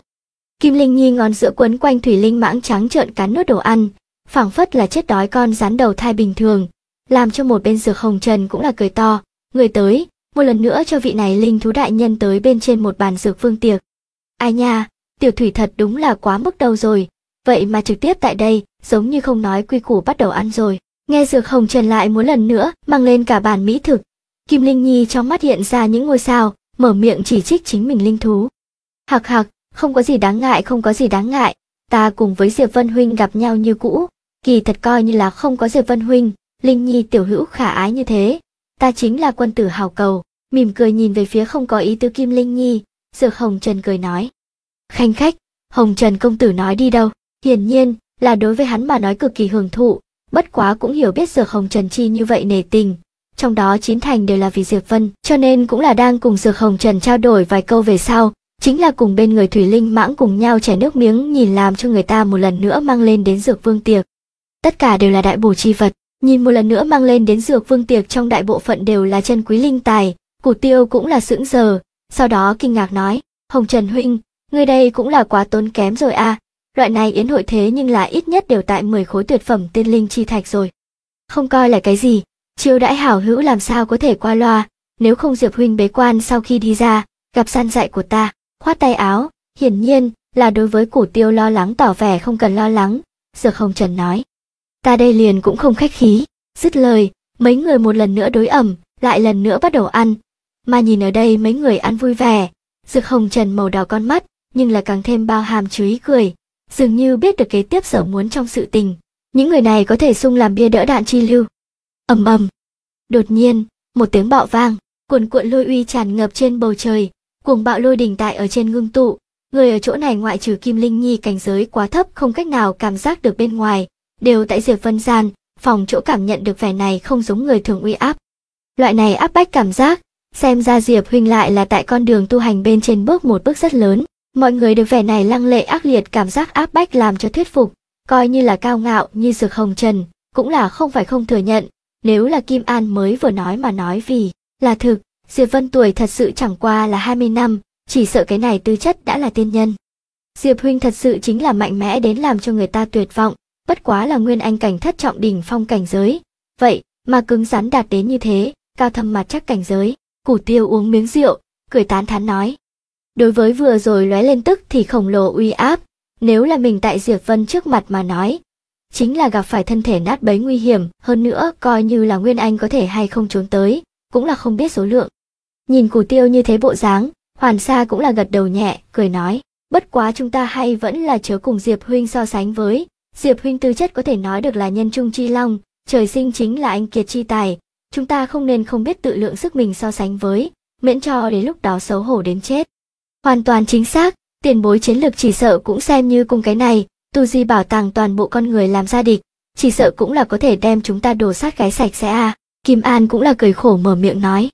Kim Linh Nhi ngón giữa quấn quanh thủy linh mãng trắng trợn cắn nuốt đồ ăn, phảng phất là chết đói con rắn đầu thai bình thường, làm cho một bên dược hồng trần cũng là cười to, người tới, một lần nữa cho vị này linh thú đại nhân tới bên trên một bàn dược phương tiệc. Ai nha, tiểu thủy thật đúng là quá mức đầu rồi, vậy mà trực tiếp tại đây, giống như không nói quy củ bắt đầu ăn rồi. Nghe Dược Hồng Trần lại muốn lần nữa mang lên cả bản mỹ thực. Kim Linh Nhi trong mắt hiện ra những ngôi sao, mở miệng chỉ trích chính mình linh thú. Hạc hạc, không có gì đáng ngại, không có gì đáng ngại. Ta cùng với Diệp Vân Huynh gặp nhau như cũ, kỳ thật coi như là không có Diệp Vân Huynh, Linh Nhi tiểu hữu khả ái như thế. Ta chính là quân tử hào cầu, mỉm cười nhìn về phía không có ý tứ Kim Linh Nhi, Dược Hồng Trần cười nói. Khanh khách, Hồng Trần công tử nói đi đâu, hiển nhiên là đối với hắn mà nói cực kỳ hưởng thụ, bất quá cũng hiểu biết Dược Hồng Trần Chi như vậy nề tình. Trong đó chín thành đều là vì Diệp Vân, cho nên cũng là đang cùng Dược Hồng Trần trao đổi vài câu về sau, chính là cùng bên người Thủy Linh mãng cùng nhau chảy nước miếng nhìn làm cho người ta một lần nữa mang lên đến Dược Vương Tiệc. Tất cả đều là đại bổ chi vật, nhìn một lần nữa mang lên đến Dược Vương Tiệc trong đại bộ phận đều là chân quý linh tài, Củ Tiêu cũng là sững giờ, sau đó kinh ngạc nói, Hồng Trần Huynh, người đây cũng là quá tốn kém rồi à, loại này yến hội thế nhưng là ít nhất đều tại 10 khối tuyệt phẩm tiên linh chi thạch rồi. Không coi là cái gì, chiêu đãi hảo hữu làm sao có thể qua loa, nếu không Diệp huynh bế quan sau khi đi ra, gặp san dạy của ta, khoát tay áo, hiển nhiên là đối với Cổ Tiêu lo lắng tỏ vẻ không cần lo lắng, Dược Hồng Trần nói. Ta đây liền cũng không khách khí, dứt lời, mấy người một lần nữa đối ẩm, lại lần nữa bắt đầu ăn, mà nhìn ở đây mấy người ăn vui vẻ, Dược Hồng Trần màu đỏ con mắt, nhưng là càng thêm bao hàm chú ý cười, dường như biết được kế tiếp sở muốn trong sự tình. Những người này có thể sung làm bia đỡ đạn chi lưu. ầm ầm. Đột nhiên, một tiếng bạo vang, cuồn cuộn lôi uy tràn ngập trên bầu trời, cuồng bạo lôi đỉnh tại ở trên ngưng tụ. Người ở chỗ này ngoại trừ Kim Linh Nhi cảnh giới quá thấp không cách nào cảm giác được bên ngoài, đều tại Diệp Vân Gian, phòng chỗ cảm nhận được vẻ này không giống người thường uy áp. Loại này áp bách cảm giác, xem ra Diệp huynh lại là tại con đường tu hành bên trên bước một bước rất lớn, Mọi người được vẻ này lăng lệ ác liệt cảm giác áp bách làm cho thuyết phục, coi như là cao ngạo như dược hồng trần, cũng là không phải không thừa nhận, nếu là Kim An mới vừa nói mà nói vì, là thực, Diệp Vân tuổi thật sự chẳng qua là 20 năm, chỉ sợ cái này tư chất đã là tiên nhân. Diệp Huynh thật sự chính là mạnh mẽ đến làm cho người ta tuyệt vọng, bất quá là nguyên anh cảnh thất trọng đỉnh phong cảnh giới. Vậy mà cứng rắn đạt đến như thế, cao thâm mặt chắc cảnh giới. Củ tiêu uống miếng rượu, cười tán thán nói. Đối với vừa rồi lóe lên tức thì khổng lồ uy áp, nếu là mình tại Diệp Vân trước mặt mà nói, chính là gặp phải thân thể nát bấy nguy hiểm, hơn nữa coi như là Nguyên Anh có thể hay không trốn tới, cũng là không biết số lượng. Nhìn Cù Tiêu như thế bộ dáng, Hoàn Sa cũng là gật đầu nhẹ, cười nói, bất quá chúng ta hay vẫn là chớ cùng Diệp huynh so sánh với, Diệp huynh tư chất có thể nói được là nhân trung chi long, trời sinh chính là anh kiệt chi tài, chúng ta không nên không biết tự lượng sức mình so sánh với, miễn cho đến lúc đó xấu hổ đến chết. Hoàn toàn chính xác, tiền bối chiến lược chỉ sợ cũng xem như cùng cái này, tu di bảo tàng toàn bộ con người làm gia địch, chỉ sợ cũng là có thể đem chúng ta đổ sát cái sạch sẽ à. Kim An cũng là cười khổ mở miệng nói.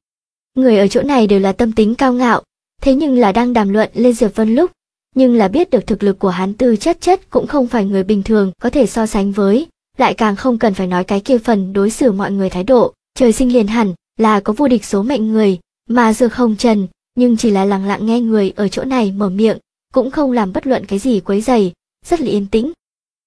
Người ở chỗ này đều là tâm tính cao ngạo, thế nhưng là đang đàm luận lên Diệp Vân lúc, nhưng là biết được thực lực của hắn tư chất chất cũng không phải người bình thường có thể so sánh với, lại càng không cần phải nói cái kia phần đối xử mọi người thái độ, trời sinh liền hẳn là có vô địch số mệnh người, mà Dược Hồng Trần nhưng chỉ là lặng lặng nghe người ở chỗ này mở miệng, cũng không làm bất luận cái gì quấy rầy, rất là yên tĩnh.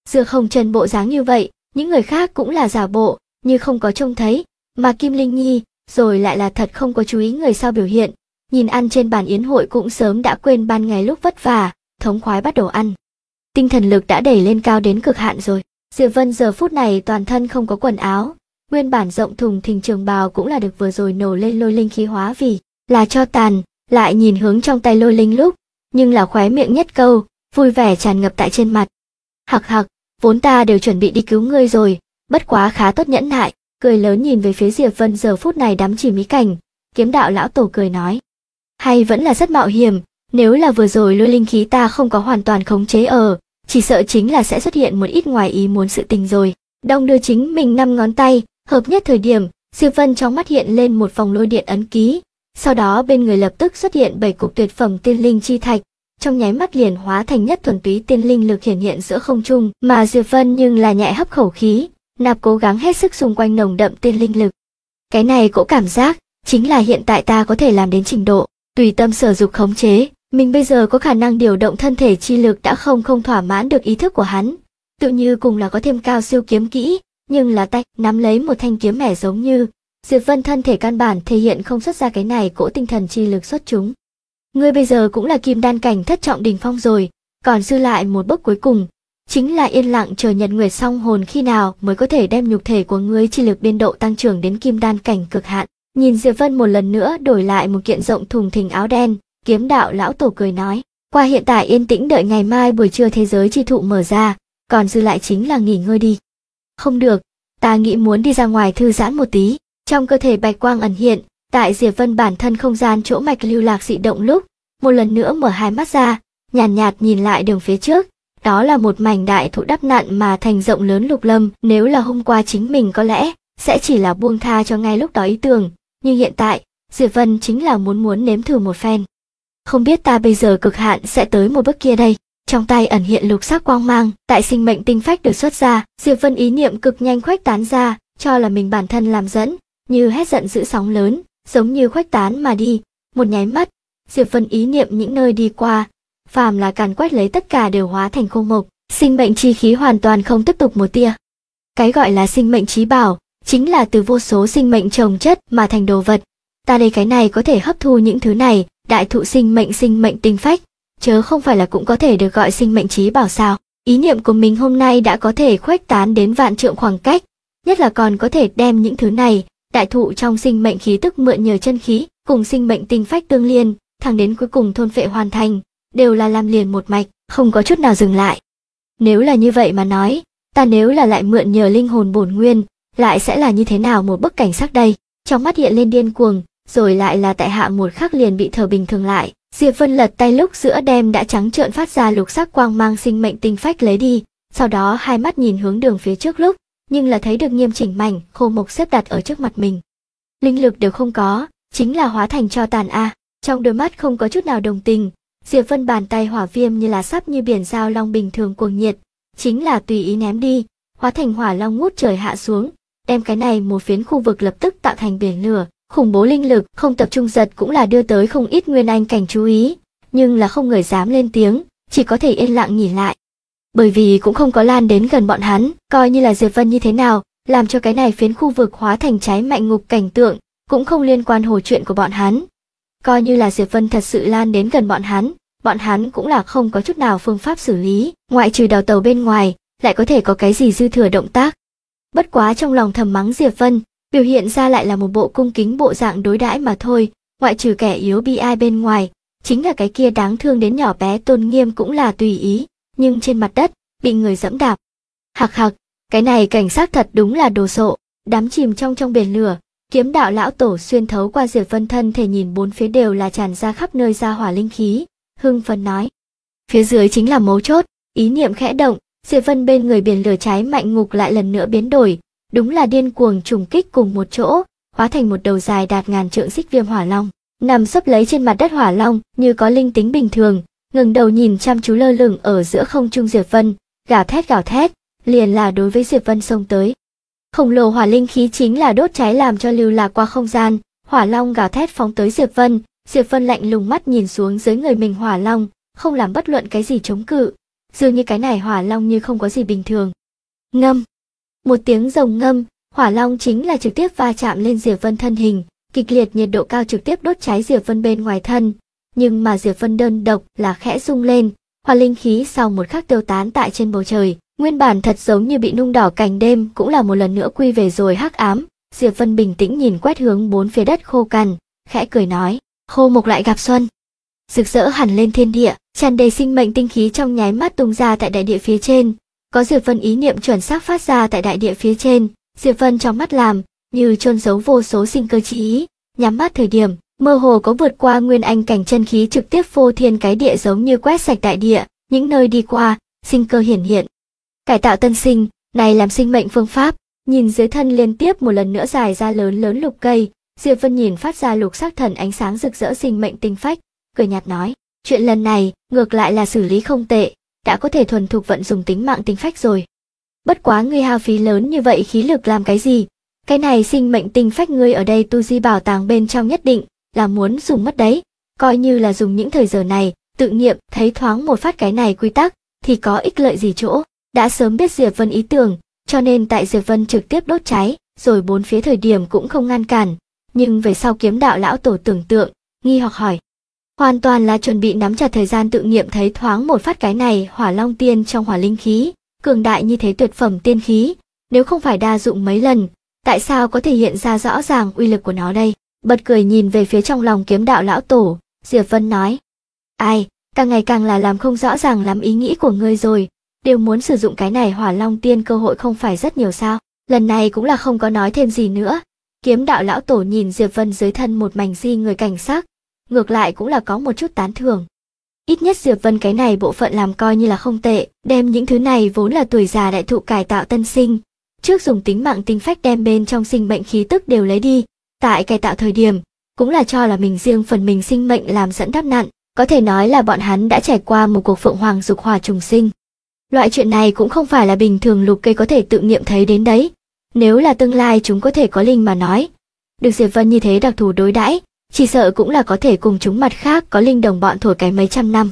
Dựa không trần bộ dáng như vậy, những người khác cũng là giả bộ, như không có trông thấy, mà Kim Linh Nhi rồi lại là thật không có chú ý người sau biểu hiện, nhìn ăn trên bàn yến hội cũng sớm đã quên ban ngày lúc vất vả, thống khoái bắt đầu ăn. Tinh thần lực đã đẩy lên cao đến cực hạn rồi. Diệp Vân giờ phút này toàn thân không có quần áo, nguyên bản rộng thùng thình trường bào cũng là được vừa rồi nổ lên lôi linh khí hóa vì là cho tàn, lại nhìn hướng trong tay lôi linh lúc, nhưng là khóe miệng nhất câu, vui vẻ tràn ngập tại trên mặt. Hặc hặc, vốn ta đều chuẩn bị đi cứu ngươi rồi, bất quá khá tốt nhẫn nại, cười lớn nhìn về phía Diệp Vân giờ phút này đắm chìm ý cảnh, kiếm đạo lão tổ cười nói. Hay vẫn là rất mạo hiểm, nếu là vừa rồi lôi linh khí ta không có hoàn toàn khống chế ở, chỉ sợ chính là sẽ xuất hiện một ít ngoài ý muốn sự tình rồi. Đông đưa chính mình năm ngón tay, hợp nhất thời điểm, Diệp Vân trong mắt hiện lên một vòng lôi điện ấn ký, sau đó bên người lập tức xuất hiện bảy cục tuyệt phẩm tiên linh chi thạch, trong nháy mắt liền hóa thành nhất thuần túy tiên linh lực hiển hiện giữa không trung, mà Diệp Vân nhưng là nhẹ hấp khẩu khí, nạp cố gắng hết sức xung quanh nồng đậm tiên linh lực. Cái này cỗ cảm giác, chính là hiện tại ta có thể làm đến trình độ, tùy tâm sở dục khống chế, mình bây giờ có khả năng điều động thân thể chi lực đã không không thỏa mãn được ý thức của hắn, tự như cùng là có thêm cao siêu kiếm kỹ, nhưng là tay nắm lấy một thanh kiếm mẻ giống như, Diệp Vân thân thể căn bản thể hiện không xuất ra cái này cỗ tinh thần chi lực xuất chúng. Ngươi bây giờ cũng là kim đan cảnh thất trọng đỉnh phong rồi, còn dư lại một bước cuối cùng, chính là yên lặng chờ nhận nguyệt song hồn khi nào mới có thể đem nhục thể của ngươi chi lực biên độ tăng trưởng đến kim đan cảnh cực hạn. Nhìn Diệp Vân một lần nữa đổi lại một kiện rộng thùng thình áo đen, kiếm đạo lão tổ cười nói, qua hiện tại yên tĩnh đợi ngày mai buổi trưa thế giới chi thụ mở ra, còn dư lại chính là nghỉ ngơi đi. Không được, ta nghĩ muốn đi ra ngoài thư giãn một tí. Trong cơ thể bạch quang ẩn hiện, tại Diệp Vân bản thân không gian chỗ mạch lưu lạc dị động lúc, một lần nữa mở hai mắt ra, nhàn nhạt, nhạt nhìn lại đường phía trước. Đó là một mảnh đại thụ đắp nặn mà thành rộng lớn lục lâm, nếu là hôm qua chính mình có lẽ sẽ chỉ là buông tha cho ngay lúc đó ý tưởng, nhưng hiện tại, Diệp Vân chính là muốn muốn nếm thử một phen. Không biết ta bây giờ cực hạn sẽ tới một bước kia đây. Trong tay ẩn hiện lục sắc quang mang, tại sinh mệnh tinh phách được xuất ra, Diệp Vân ý niệm cực nhanh khuếch tán ra, cho là mình bản thân làm dẫn, như hét giận dữ sóng lớn, giống như khuếch tán mà đi, một nháy mắt, Diệp Vân ý niệm những nơi đi qua, phàm là càn quét lấy tất cả đều hóa thành khô mộc, sinh mệnh chi khí hoàn toàn không tiếp tục một tia. Cái gọi là sinh mệnh trí bảo, chính là từ vô số sinh mệnh trồng chất mà thành đồ vật. Ta đây cái này có thể hấp thu những thứ này, đại thụ sinh mệnh sinh mệnh tinh phách, chớ không phải là cũng có thể được gọi sinh mệnh trí bảo sao. Ý niệm của mình hôm nay đã có thể khuếch tán đến vạn trượng khoảng cách, nhất là còn có thể đem những thứ này đại thụ trong sinh mệnh khí tức mượn nhờ chân khí, cùng sinh mệnh tinh phách tương liên, thẳng đến cuối cùng thôn vệ hoàn thành, đều là làm liền một mạch, không có chút nào dừng lại. Nếu là như vậy mà nói, ta nếu là lại mượn nhờ linh hồn bổn nguyên, lại sẽ là như thế nào một bức cảnh sắc đây? Trong mắt hiện lên điên cuồng, rồi lại là tại hạ một khắc liền bị thở bình thường lại. Diệp Vân lật tay lúc giữa đem đã trắng trợn phát ra lục sắc quang mang sinh mệnh tinh phách lấy đi, sau đó hai mắt nhìn hướng đường phía trước lúc, nhưng là thấy được nghiêm chỉnh mảnh khô mộc xếp đặt ở trước mặt mình linh lực đều không có chính là hóa thành cho tàn a à. trong đôi mắt không có chút nào đồng tình diệp vân bàn tay hỏa viêm như là sắp như biển sao long bình thường cuồng nhiệt chính là tùy ý ném đi hóa thành hỏa long ngút trời hạ xuống đem cái này một phiến khu vực lập tức tạo thành biển lửa khủng bố linh lực không tập trung giật cũng là đưa tới không ít nguyên anh cảnh chú ý nhưng là không người dám lên tiếng chỉ có thể yên lặng nghỉ lại bởi vì cũng không có lan đến gần bọn hắn, coi như là Diệp Vân như thế nào, làm cho cái này phiến khu vực hóa thành trái mạnh ngục cảnh tượng, cũng không liên quan hồ chuyện của bọn hắn. Coi như là Diệp Vân thật sự lan đến gần bọn hắn, bọn hắn cũng là không có chút nào phương pháp xử lý, ngoại trừ đào tàu bên ngoài, lại có thể có cái gì dư thừa động tác. Bất quá trong lòng thầm mắng Diệp Vân, biểu hiện ra lại là một bộ cung kính bộ dạng đối đãi mà thôi, ngoại trừ kẻ yếu bi ai bên ngoài, chính là cái kia đáng thương đến nhỏ bé tôn nghiêm cũng là tùy ý, nhưng trên mặt đất bị người dẫm đạp hạc hạc cái này cảnh sát thật đúng là đồ sộ đám chìm trong trong biển lửa kiếm đạo lão tổ xuyên thấu qua diệp vân thân thể nhìn bốn phía đều là tràn ra khắp nơi ra hỏa linh khí hưng phấn nói phía dưới chính là mấu chốt ý niệm khẽ động diệp vân bên người biển lửa trái mạnh ngục lại lần nữa biến đổi đúng là điên cuồng trùng kích cùng một chỗ hóa thành một đầu dài đạt ngàn trượng xích viêm hỏa long nằm sấp lấy trên mặt đất hỏa long như có linh tính bình thường ngừng đầu nhìn chăm chú lơ lửng ở giữa không trung Diệp Vân, gào thét gào thét, liền là đối với Diệp Vân xông tới. Khổng lồ hỏa linh khí chính là đốt cháy làm cho lưu lạc qua không gian, hỏa long gào thét phóng tới Diệp Vân, Diệp Vân lạnh lùng mắt nhìn xuống dưới người mình hỏa long, không làm bất luận cái gì chống cự, dường như cái này hỏa long như không có gì bình thường. Ngâm. Một tiếng rồng ngâm, hỏa long chính là trực tiếp va chạm lên Diệp Vân thân hình, kịch liệt nhiệt độ cao trực tiếp đốt cháy Diệp Vân bên ngoài thân, nhưng mà Diệp Vân đơn độc là khẽ rung lên, hoa linh khí sau một khắc tiêu tán tại trên bầu trời, nguyên bản thật giống như bị nung đỏ cành đêm cũng là một lần nữa quy về rồi hắc ám. Diệp Vân bình tĩnh nhìn quét hướng bốn phía đất khô cằn, khẽ cười nói, khô mục lại gặp xuân. Rực rỡ hẳn lên thiên địa, tràn đầy sinh mệnh tinh khí trong nháy mắt tung ra tại đại địa phía trên, có Diệp Vân ý niệm chuẩn xác phát ra tại đại địa phía trên, Diệp Vân trong mắt làm, như chôn giấu vô số sinh cơ trí ý, nhắm mắt thời điểm, mơ hồ có vượt qua nguyên anh cảnh chân khí trực tiếp phô thiên cái địa giống như quét sạch đại địa, những nơi đi qua, sinh cơ hiển hiện. Cải tạo tân sinh, này làm sinh mệnh phương pháp, nhìn dưới thân liên tiếp một lần nữa dài ra lớn lớn lục cây, Diệp Vân nhìn phát ra lục sắc thần ánh sáng rực rỡ sinh mệnh tinh phách, cười nhạt nói, chuyện lần này ngược lại là xử lý không tệ, đã có thể thuần thục vận dùng tính mạng tinh phách rồi. Bất quá ngươi hao phí lớn như vậy khí lực làm cái gì? Cái này sinh mệnh tinh phách ngươi ở đây tu di bảo tàng bên trong nhất định là muốn dùng mất đấy coi như là dùng những thời giờ này tự nghiệm thấy thoáng một phát cái này quy tắc thì có ích lợi gì chỗ đã sớm biết diệp vân ý tưởng cho nên tại diệp vân trực tiếp đốt cháy rồi bốn phía thời điểm cũng không ngăn cản nhưng về sau kiếm đạo lão tổ tưởng tượng nghi hoặc hỏi hoàn toàn là chuẩn bị nắm chặt thời gian tự nghiệm thấy thoáng một phát cái này hỏa long tiên trong hỏa linh khí cường đại như thế tuyệt phẩm tiên khí nếu không phải đa dụng mấy lần tại sao có thể hiện ra rõ ràng uy lực của nó đây bật cười nhìn về phía trong lòng kiếm đạo lão tổ, Diệp Vân nói. Ai, càng ngày càng là làm không rõ ràng lắm ý nghĩ của ngươi rồi, đều muốn sử dụng cái này hỏa long tiên cơ hội không phải rất nhiều sao, lần này cũng là không có nói thêm gì nữa. Kiếm đạo lão tổ nhìn Diệp Vân dưới thân một mảnh di người cảnh sắc, ngược lại cũng là có một chút tán thưởng. Ít nhất Diệp Vân cái này bộ phận làm coi như là không tệ, đem những thứ này vốn là tuổi già đại thụ cải tạo tân sinh. Trước dùng tính mạng tinh phách đem bên trong sinh bệnh khí tức đều lấy đi, Tại cải tạo thời điểm, cũng là cho là mình riêng phần mình sinh mệnh làm dẫn đắp nạn, có thể nói là bọn hắn đã trải qua một cuộc phượng hoàng dục hòa trùng sinh. Loại chuyện này cũng không phải là bình thường lục cây có thể tự nghiệm thấy đến đấy. Nếu là tương lai chúng có thể có linh mà nói. Được Diệp Vân như thế đặc thù đối đãi, chỉ sợ cũng là có thể cùng chúng mặt khác có linh đồng bọn thổi cái mấy trăm năm.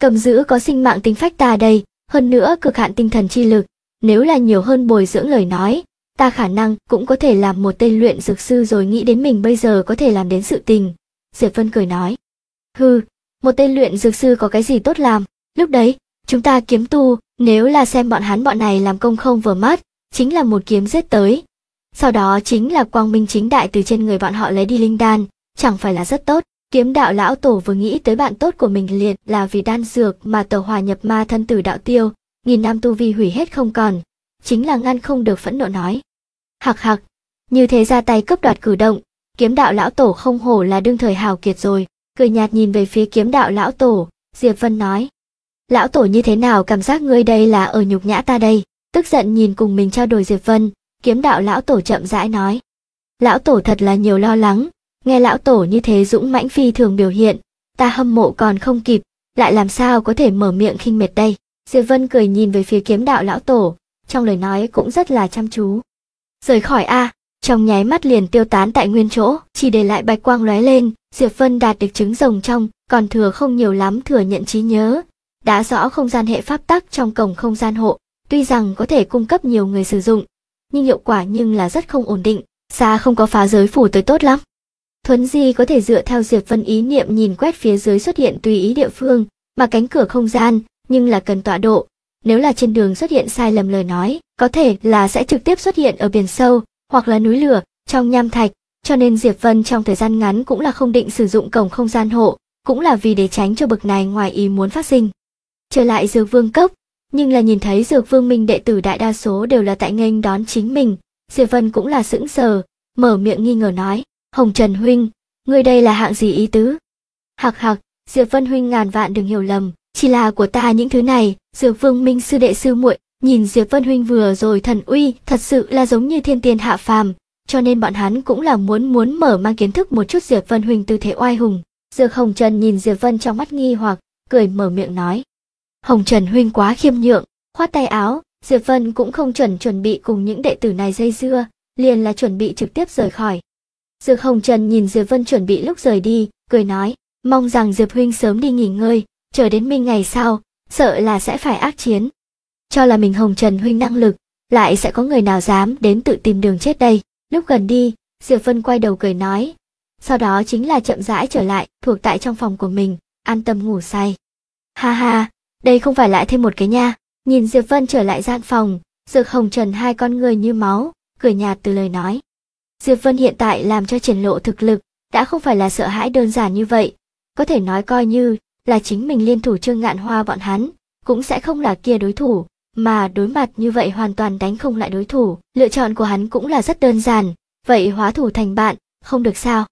Cầm giữ có sinh mạng tính phách ta đây, hơn nữa cực hạn tinh thần chi lực, nếu là nhiều hơn bồi dưỡng lời nói, ta khả năng cũng có thể làm một tên luyện dược sư rồi nghĩ đến mình bây giờ có thể làm đến sự tình. Diệp Vân cười nói. Hừ, một tên luyện dược sư có cái gì tốt làm, lúc đấy, chúng ta kiếm tu, nếu là xem bọn hắn bọn này làm công không vừa mắt, chính là một kiếm giết tới. Sau đó chính là quang minh chính đại từ trên người bọn họ lấy đi linh đan, chẳng phải là rất tốt. Kiếm đạo lão tổ vừa nghĩ tới bạn tốt của mình liền là vì đan dược mà tàu hòa nhập ma thân tử đạo tiêu, nghìn năm tu vi hủy hết không còn, chính là ngăn không được phẫn nộ nói. Hạc hạc, như thế ra tay cướp đoạt cử động, kiếm đạo lão tổ không hổ là đương thời hào kiệt rồi, cười nhạt nhìn về phía kiếm đạo lão tổ, Diệp Vân nói. Lão tổ như thế nào cảm giác ngươi đây là ở nhục nhã ta đây, tức giận nhìn cùng mình trao đổi Diệp Vân, kiếm đạo lão tổ chậm rãi nói. Lão tổ thật là nhiều lo lắng, nghe lão tổ như thế dũng mãnh phi thường biểu hiện, ta hâm mộ còn không kịp, lại làm sao có thể mở miệng khinh mệt đây. Diệp Vân cười nhìn về phía kiếm đạo lão tổ, trong lời nói cũng rất là chăm chú rời khỏi a trong nháy mắt liền tiêu tán tại nguyên chỗ chỉ để lại bạch quang lóe lên diệp vân đạt được trứng rồng trong còn thừa không nhiều lắm thừa nhận trí nhớ đã rõ không gian hệ pháp tắc trong cổng không gian hộ tuy rằng có thể cung cấp nhiều người sử dụng nhưng hiệu quả nhưng là rất không ổn định xa không có phá giới phủ tới tốt lắm thuấn di có thể dựa theo diệp vân ý niệm nhìn quét phía dưới xuất hiện tùy ý địa phương mà cánh cửa không gian nhưng là cần tọa độ nếu là trên đường xuất hiện sai lầm lời nói, có thể là sẽ trực tiếp xuất hiện ở biển sâu, hoặc là núi lửa, trong nham thạch, cho nên Diệp Vân trong thời gian ngắn cũng là không định sử dụng cổng không gian hộ, cũng là vì để tránh cho bực này ngoài ý muốn phát sinh. Trở lại Dược Vương Cốc, nhưng là nhìn thấy Dược Vương Minh đệ tử đại đa số đều là tại nghênh đón chính mình, Diệp Vân cũng là sững sờ, mở miệng nghi ngờ nói, Hồng Trần Huynh, người đây là hạng gì ý tứ? Hạc hạc, Diệp Vân Huynh ngàn vạn đừng hiểu lầm, chỉ là của ta những thứ này dược vương minh sư đệ sư muội nhìn diệp vân huynh vừa rồi thần uy thật sự là giống như thiên tiên hạ phàm cho nên bọn hắn cũng là muốn muốn mở mang kiến thức một chút diệp vân huynh tư thế oai hùng dược hồng trần nhìn diệp vân trong mắt nghi hoặc cười mở miệng nói hồng trần huynh quá khiêm nhượng khoát tay áo diệp vân cũng không chuẩn chuẩn bị cùng những đệ tử này dây dưa liền là chuẩn bị trực tiếp rời khỏi dược hồng trần nhìn diệp vân chuẩn bị lúc rời đi cười nói mong rằng diệp huynh sớm đi nghỉ ngơi chờ đến minh ngày sau sợ là sẽ phải ác chiến cho là mình hồng trần huynh năng lực lại sẽ có người nào dám đến tự tìm đường chết đây lúc gần đi diệp vân quay đầu cười nói sau đó chính là chậm rãi trở lại thuộc tại trong phòng của mình an tâm ngủ say ha ha đây không phải lại thêm một cái nha nhìn diệp vân trở lại gian phòng dược hồng trần hai con người như máu cười nhạt từ lời nói diệp vân hiện tại làm cho triển lộ thực lực đã không phải là sợ hãi đơn giản như vậy có thể nói coi như là chính mình liên thủ trương ngạn hoa bọn hắn cũng sẽ không là kia đối thủ mà đối mặt như vậy hoàn toàn đánh không lại đối thủ lựa chọn của hắn cũng là rất đơn giản vậy hóa thủ thành bạn không được sao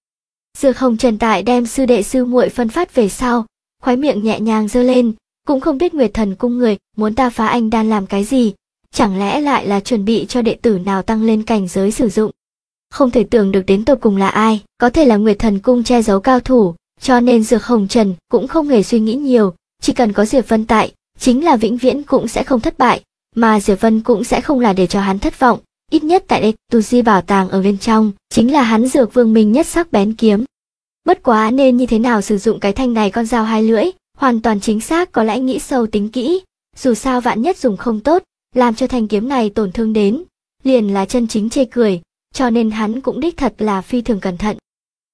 dư không trần tại đem sư đệ sư muội phân phát về sau khoái miệng nhẹ nhàng giơ lên cũng không biết nguyệt thần cung người muốn ta phá anh đan làm cái gì chẳng lẽ lại là chuẩn bị cho đệ tử nào tăng lên cảnh giới sử dụng không thể tưởng được đến tột cùng là ai có thể là nguyệt thần cung che giấu cao thủ cho nên Dược Hồng Trần cũng không hề suy nghĩ nhiều, chỉ cần có Diệp Vân tại, chính là vĩnh viễn cũng sẽ không thất bại, mà Diệp Vân cũng sẽ không là để cho hắn thất vọng. Ít nhất tại đây, tu di bảo tàng ở bên trong, chính là hắn dược vương mình nhất sắc bén kiếm. Bất quá nên như thế nào sử dụng cái thanh này con dao hai lưỡi, hoàn toàn chính xác có lẽ nghĩ sâu tính kỹ, dù sao vạn nhất dùng không tốt, làm cho thanh kiếm này tổn thương đến, liền là chân chính chê cười, cho nên hắn cũng đích thật là phi thường cẩn thận.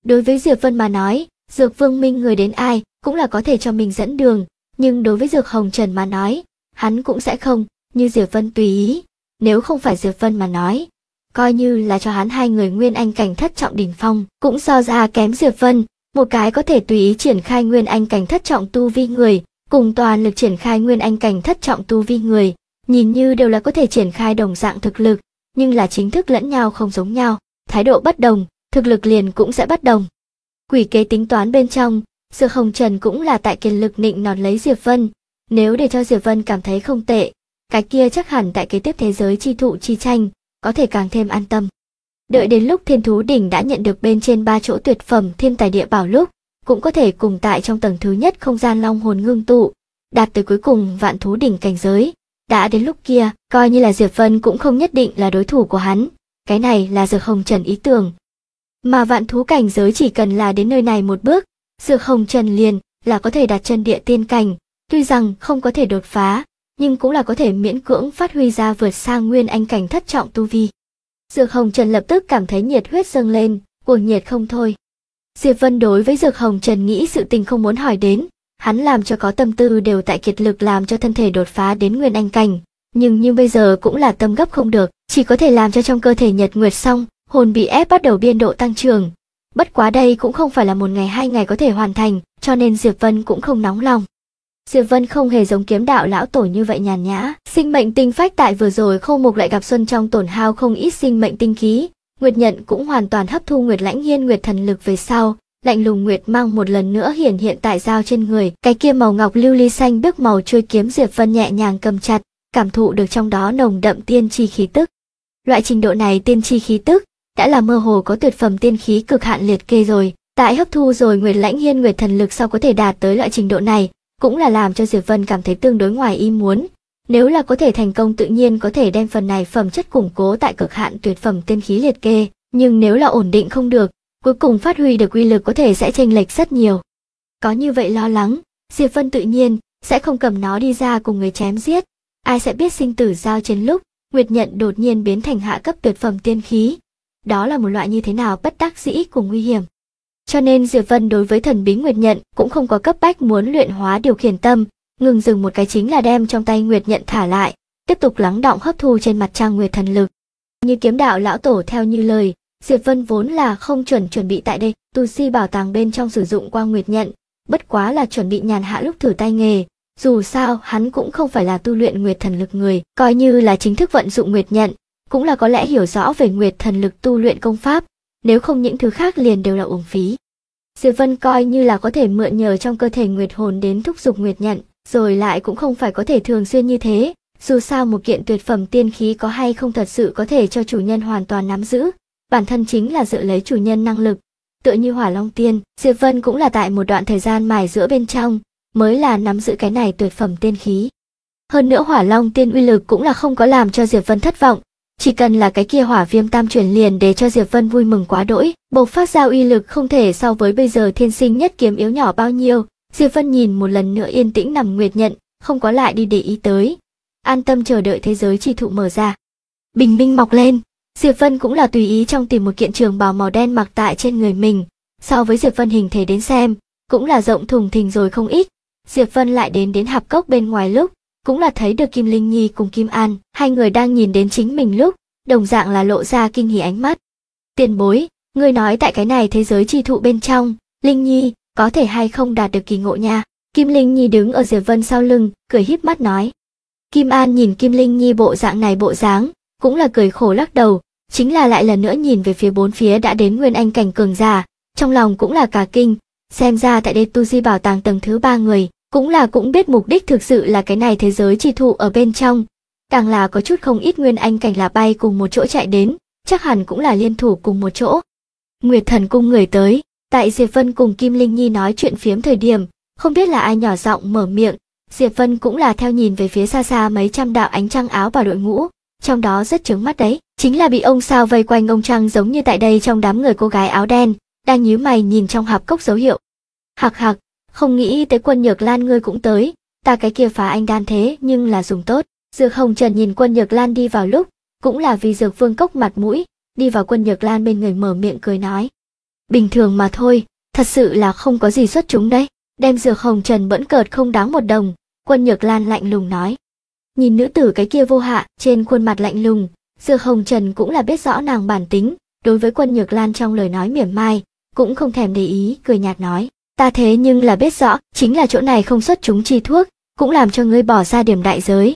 Đối với Diệp Vân mà nói, Dược Vương Minh người đến ai cũng là có thể cho mình dẫn đường, nhưng đối với Dược Hồng Trần mà nói, hắn cũng sẽ không, như Diệp Vân tùy ý, nếu không phải Diệp Vân mà nói, coi như là cho hắn hai người nguyên anh cảnh thất trọng đỉnh phong, cũng so ra kém Diệp Vân, một cái có thể tùy ý triển khai nguyên anh cảnh thất trọng tu vi người, cùng toàn lực triển khai nguyên anh cảnh thất trọng tu vi người, nhìn như đều là có thể triển khai đồng dạng thực lực, nhưng là chính thức lẫn nhau không giống nhau, thái độ bất đồng, thực lực liền cũng sẽ bất đồng. Quỷ kế tính toán bên trong, sự hồng trần cũng là tại kiên lực nịnh nọt lấy Diệp Vân. Nếu để cho Diệp Vân cảm thấy không tệ, cái kia chắc hẳn tại kế tiếp thế giới chi thụ chi tranh, có thể càng thêm an tâm. Đợi đến lúc thiên thú đỉnh đã nhận được bên trên ba chỗ tuyệt phẩm thiên tài địa bảo lúc, cũng có thể cùng tại trong tầng thứ nhất không gian long hồn ngưng tụ, đạt tới cuối cùng vạn thú đỉnh cảnh giới. Đã đến lúc kia, coi như là Diệp Vân cũng không nhất định là đối thủ của hắn. Cái này là Dược Hồng Trần ý tưởng, mà vạn thú cảnh giới chỉ cần là đến nơi này một bước, dược hồng trần liền là có thể đặt chân địa tiên cảnh, tuy rằng không có thể đột phá, nhưng cũng là có thể miễn cưỡng phát huy ra vượt xa nguyên anh cảnh thất trọng tu vi. Dược Hồng Trần lập tức cảm thấy nhiệt huyết dâng lên, cuồng nhiệt không thôi. Diệp Vân đối với Dược Hồng Trần nghĩ sự tình không muốn hỏi đến, hắn làm cho có tâm tư đều tại kiệt lực làm cho thân thể đột phá đến nguyên anh cảnh, nhưng như bây giờ cũng là tâm gấp không được, chỉ có thể làm cho trong cơ thể Nhật Nguyệt xong, hồn bị ép bắt đầu biên độ tăng trưởng. Bất quá đây cũng không phải là một ngày hai ngày có thể hoàn thành, cho nên Diệp Vân cũng không nóng lòng. Diệp Vân không hề giống kiếm đạo lão tổ như vậy nhàn nhã, sinh mệnh tinh phách tại vừa rồi khâu mục lại gặp xuân trong tổn hao không ít sinh mệnh tinh khí, Nguyệt Nhận cũng hoàn toàn hấp thu Nguyệt Lãnh Hiên Nguyệt thần lực về sau, lạnh lùng Nguyệt mang một lần nữa hiển hiện tại giao trên người, cái kia màu ngọc lưu ly xanh biếc màu chui kiếm Diệp Vân nhẹ nhàng cầm chặt, cảm thụ được trong đó nồng đậm tiên chi khí tức. Loại trình độ này tiên chi khí tức đã là mơ hồ có tuyệt phẩm tiên khí cực hạn liệt kê rồi. Tại hấp thu rồi Nguyệt Lãnh Hiên Nguyệt thần lực sau có thể đạt tới loại trình độ này, cũng là làm cho Diệp Vân cảm thấy tương đối ngoài ý muốn. Nếu là có thể thành công tự nhiên có thể đem phần này phẩm chất củng cố tại cực hạn tuyệt phẩm tiên khí liệt kê, nhưng nếu là ổn định không được, cuối cùng phát huy được uy lực có thể sẽ chênh lệch rất nhiều. Có như vậy lo lắng, Diệp Vân tự nhiên sẽ không cầm nó đi ra cùng người chém giết. Ai sẽ biết sinh tử giao trên lúc, Nguyệt Nhận đột nhiên biến thành hạ cấp tuyệt phẩm tiên khí, đó là một loại như thế nào bất đắc dĩ cùng nguy hiểm. Cho nên Diệp Vân đối với thần bí Nguyệt Nhận cũng không có cấp bách muốn luyện hóa điều khiển tâm, ngừng dừng một cái chính là đem trong tay Nguyệt Nhận thả lại, tiếp tục lắng động hấp thu trên mặt trăng Nguyệt thần lực. Như kiếm đạo lão tổ theo như lời, Diệp Vân vốn là không chuẩn chuẩn bị tại đây, tu si bảo tàng bên trong sử dụng qua Nguyệt Nhận, bất quá là chuẩn bị nhàn hạ lúc thử tay nghề. Dù sao, hắn cũng không phải là tu luyện Nguyệt thần lực người, coi như là chính thức vận dụng Nguyệt Nhận, cũng là có lẽ hiểu rõ về nguyệt thần lực tu luyện công pháp, nếu không những thứ khác liền đều là uổng phí. Diệp Vân coi như là có thể mượn nhờ trong cơ thể nguyệt hồn đến thúc giục nguyệt nhận, rồi lại cũng không phải có thể thường xuyên như thế, dù sao một kiện tuyệt phẩm tiên khí có hay không thật sự có thể cho chủ nhân hoàn toàn nắm giữ, bản thân chính là dựa lấy chủ nhân năng lực. Tựa như hỏa long tiên, Diệp Vân cũng là tại một đoạn thời gian mài giữa bên trong, mới là nắm giữ cái này tuyệt phẩm tiên khí. Hơn nữa hỏa long tiên uy lực cũng là không có làm cho Diệp Vân thất vọng, chỉ cần là cái kia hỏa viêm tam chuyển liền để cho Diệp Vân vui mừng quá đỗi, bộc phát ra uy lực không thể so với bây giờ thiên sinh nhất kiếm yếu nhỏ bao nhiêu. Diệp Vân nhìn một lần nữa yên tĩnh nằm nguyệt nhận, không có lại đi để ý tới. An tâm chờ đợi thế giới chỉ thụ mở ra. Bình minh mọc lên, Diệp Vân cũng là tùy ý trong tìm một kiện trường bào màu đen mặc tại trên người mình. So với Diệp Vân hình thể đến xem, cũng là rộng thùng thình rồi không ít. Diệp Vân lại đến đến hạp cốc bên ngoài lúc, cũng là thấy được Kim Linh Nhi cùng Kim An, hai người đang nhìn đến chính mình lúc, đồng dạng là lộ ra kinh hỉ ánh mắt. Tiền bối, người nói tại cái này thế giới chi thụ bên trong, Linh Nhi, có thể hay không đạt được kỳ ngộ nha. Kim Linh Nhi đứng ở Diệp Vân sau lưng, cười híp mắt nói. Kim An nhìn Kim Linh Nhi bộ dạng này bộ dáng, cũng là cười khổ lắc đầu, chính là lại lần nữa nhìn về phía bốn phía đã đến nguyên anh cảnh cường già trong lòng cũng là cả kinh, xem ra tại đây tu di bảo tàng tầng thứ ba người, cũng là cũng biết mục đích thực sự là cái này thế giới chi thụ ở bên trong. Càng là có chút không ít nguyên anh cảnh là bay cùng một chỗ chạy đến, chắc hẳn cũng là liên thủ cùng một chỗ. Nguyệt thần cung người tới, tại Diệp Vân cùng Kim Linh Nhi nói chuyện phiếm thời điểm, không biết là ai nhỏ giọng mở miệng, Diệp Vân cũng là theo nhìn về phía xa xa mấy trăm đạo ánh trăng áo và đội ngũ, trong đó rất chứng mắt đấy, chính là bị ông sao vây quanh ông trăng giống như tại đây trong đám người cô gái áo đen, đang nhíu mày nhìn trong hạp cốc dấu hiệu. Hạc hạc, không nghĩ tới quân nhược lan ngươi cũng tới, ta cái kia phá anh đan thế nhưng là dùng tốt. Dược Hồng Trần nhìn quân nhược lan đi vào lúc, cũng là vì dược vương cốc mặt mũi, đi vào quân nhược lan bên người mở miệng cười nói. Bình thường mà thôi, thật sự là không có gì xuất chúng đấy. Đem dược Hồng Trần bẫn cợt không đáng một đồng, quân nhược lan lạnh lùng nói. Nhìn nữ tử cái kia vô hạ trên khuôn mặt lạnh lùng, dược Hồng Trần cũng là biết rõ nàng bản tính, đối với quân nhược lan trong lời nói mỉa mai, cũng không thèm để ý, cười nhạt nói ta thế nhưng là biết rõ chính là chỗ này không xuất chúng chi thuốc cũng làm cho ngươi bỏ ra điểm đại giới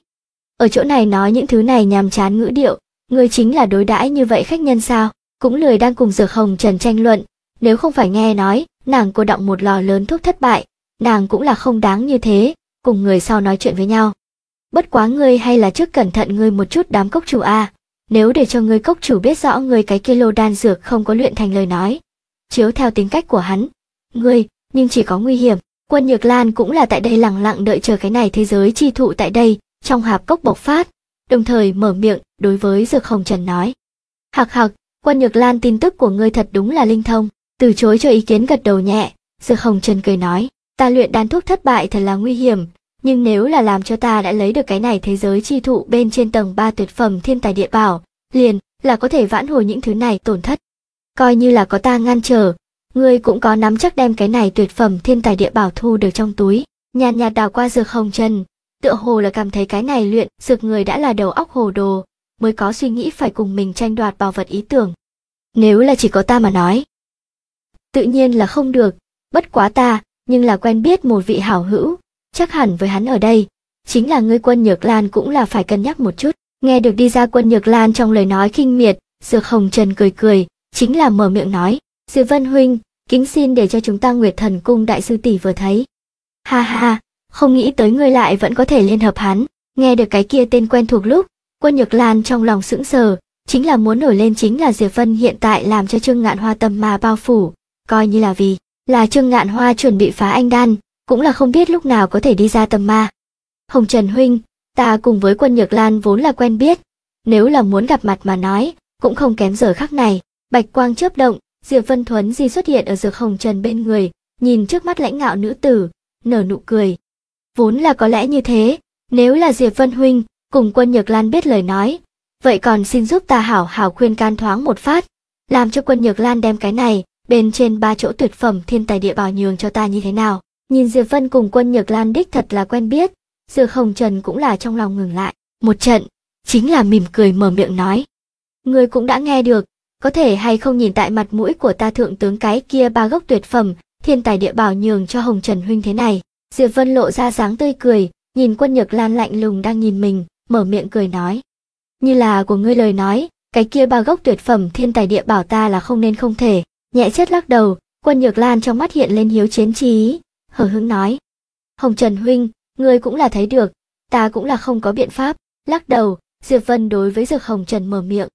ở chỗ này nói những thứ này nhàm chán ngữ điệu ngươi chính là đối đãi như vậy khách nhân sao cũng lười đang cùng dược hồng trần tranh luận nếu không phải nghe nói nàng cô động một lò lớn thuốc thất bại nàng cũng là không đáng như thế cùng người sau nói chuyện với nhau bất quá ngươi hay là trước cẩn thận ngươi một chút đám cốc chủ a nếu để cho ngươi cốc chủ biết rõ ngươi cái kia lô đan dược không có luyện thành lời nói chiếu theo tính cách của hắn ngươi nhưng chỉ có nguy hiểm. Quân Nhược Lan cũng là tại đây lặng lặng đợi chờ cái này thế giới chi thụ tại đây, trong hạp cốc bộc phát, đồng thời mở miệng đối với Dược Hồng Trần nói. Hạc hạc, Quân Nhược Lan tin tức của ngươi thật đúng là linh thông, từ chối cho ý kiến gật đầu nhẹ, Dược Hồng Trần cười nói, ta luyện đan thuốc thất bại thật là nguy hiểm, nhưng nếu là làm cho ta đã lấy được cái này thế giới chi thụ bên trên tầng 3 tuyệt phẩm thiên tài địa bảo, liền là có thể vãn hồi những thứ này tổn thất. Coi như là có ta ngăn trở, ngươi cũng có nắm chắc đem cái này tuyệt phẩm thiên tài địa bảo thu được trong túi nhàn nhạt đào qua dược hồng trần tựa hồ là cảm thấy cái này luyện dược người đã là đầu óc hồ đồ mới có suy nghĩ phải cùng mình tranh đoạt bảo vật ý tưởng nếu là chỉ có ta mà nói tự nhiên là không được bất quá ta nhưng là quen biết một vị hảo hữu chắc hẳn với hắn ở đây chính là ngươi quân nhược lan cũng là phải cân nhắc một chút nghe được đi ra quân nhược lan trong lời nói khinh miệt dược hồng trần cười cười chính là mở miệng nói Diệp Vân Huynh, kính xin để cho chúng ta Nguyệt Thần Cung đại sư tỷ vừa thấy. Ha ha, không nghĩ tới ngươi lại vẫn có thể liên hợp hắn, nghe được cái kia tên quen thuộc lúc, Quân Nhược Lan trong lòng sững sờ, chính là muốn nổi lên chính là Diệp Vân hiện tại làm cho Trương Ngạn Hoa tâm mà bao phủ, coi như là vì là Trương Ngạn Hoa chuẩn bị phá anh đan, cũng là không biết lúc nào có thể đi ra tâm ma. Hồng Trần huynh, ta cùng với Quân Nhược Lan vốn là quen biết, nếu là muốn gặp mặt mà nói, cũng không kém giờ khắc này. Bạch quang chớp động, Diệp Vân Thuấn di xuất hiện ở dược hồng trần bên người, nhìn trước mắt lãnh ngạo nữ tử, nở nụ cười. Vốn là có lẽ như thế, nếu là Diệp Vân Huynh, cùng quân Nhược Lan biết lời nói, vậy còn xin giúp ta hảo hảo khuyên can thoáng một phát, làm cho quân Nhược Lan đem cái này, bên trên ba chỗ tuyệt phẩm thiên tài địa bảo nhường cho ta như thế nào. Nhìn Diệp Vân cùng quân Nhược Lan đích thật là quen biết, Dược Hồng Trần cũng là trong lòng ngừng lại. Một trận, chính là mỉm cười mở miệng nói. Người cũng đã nghe được, có thể hay không nhìn tại mặt mũi của ta thượng tướng cái kia ba gốc tuyệt phẩm, thiên tài địa bảo nhường cho Hồng Trần huynh thế này. Diệp Vân lộ ra dáng tươi cười, nhìn Quân Nhược Lan lạnh lùng đang nhìn mình, mở miệng cười nói: "Như là của ngươi lời nói, cái kia ba gốc tuyệt phẩm thiên tài địa bảo ta là không nên không thể." Nhẹ chất lắc đầu, Quân Nhược Lan trong mắt hiện lên hiếu chiến trí, hờ hững nói: "Hồng Trần huynh, ngươi cũng là thấy được, ta cũng là không có biện pháp." Lắc đầu, Diệp Vân đối với Dược Hồng Trần mở miệng,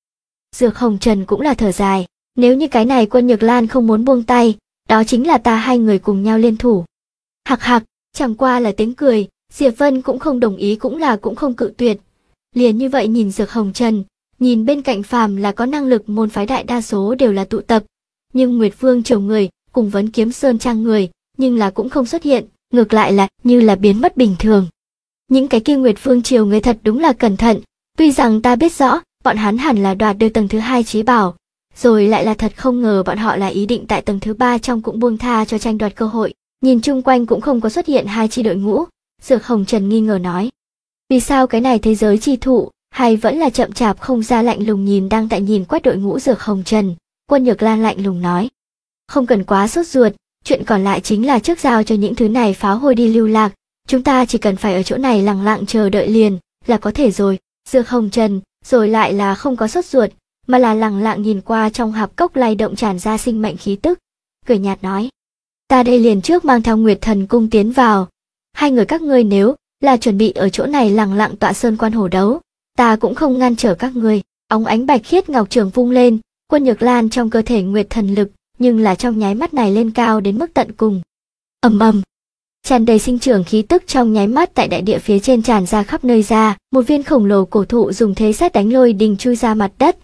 Dược Hồng Trần cũng là thở dài, nếu như cái này quân Nhược Lan không muốn buông tay, đó chính là ta hai người cùng nhau liên thủ. Hạc hạc, chẳng qua là tiếng cười, Diệp Vân cũng không đồng ý cũng là cũng không cự tuyệt. Liền như vậy nhìn Dược Hồng Trần, nhìn bên cạnh phàm là có năng lực môn phái đại đa số đều là tụ tập, nhưng Nguyệt Vương triều người, cùng vấn kiếm sơn trang người, nhưng là cũng không xuất hiện, ngược lại là như là biến mất bình thường. Những cái kia Nguyệt Vương triều người thật đúng là cẩn thận, tuy rằng ta biết rõ, bọn hắn hẳn là đoạt được tầng thứ hai trí bảo rồi lại là thật không ngờ bọn họ là ý định tại tầng thứ ba trong cũng buông tha cho tranh đoạt cơ hội nhìn chung quanh cũng không có xuất hiện hai chi đội ngũ dược hồng trần nghi ngờ nói vì sao cái này thế giới chi thụ hay vẫn là chậm chạp không ra lạnh lùng nhìn đang tại nhìn quét đội ngũ dược hồng trần quân nhược lan lạnh lùng nói không cần quá sốt ruột chuyện còn lại chính là trước giao cho những thứ này phá hồi đi lưu lạc chúng ta chỉ cần phải ở chỗ này lặng lặng chờ đợi liền là có thể rồi dược hồng trần rồi lại là không có sốt ruột, mà là lẳng lặng nhìn qua trong hạp cốc lay động tràn ra sinh mệnh khí tức, cười nhạt nói. Ta đây liền trước mang theo Nguyệt Thần Cung tiến vào. Hai người các ngươi nếu là chuẩn bị ở chỗ này lẳng lặng tọa sơn quan hổ đấu, ta cũng không ngăn trở các ngươi. Óng ánh bạch khiết ngọc trường vung lên, quân nhược lan trong cơ thể Nguyệt Thần lực, nhưng là trong nháy mắt này lên cao đến mức tận cùng. ầm ầm, tràn đầy sinh trưởng khí tức trong nháy mắt tại đại địa phía trên tràn ra khắp nơi ra một viên khổng lồ cổ thụ dùng thế xét đánh lôi đình chui ra mặt đất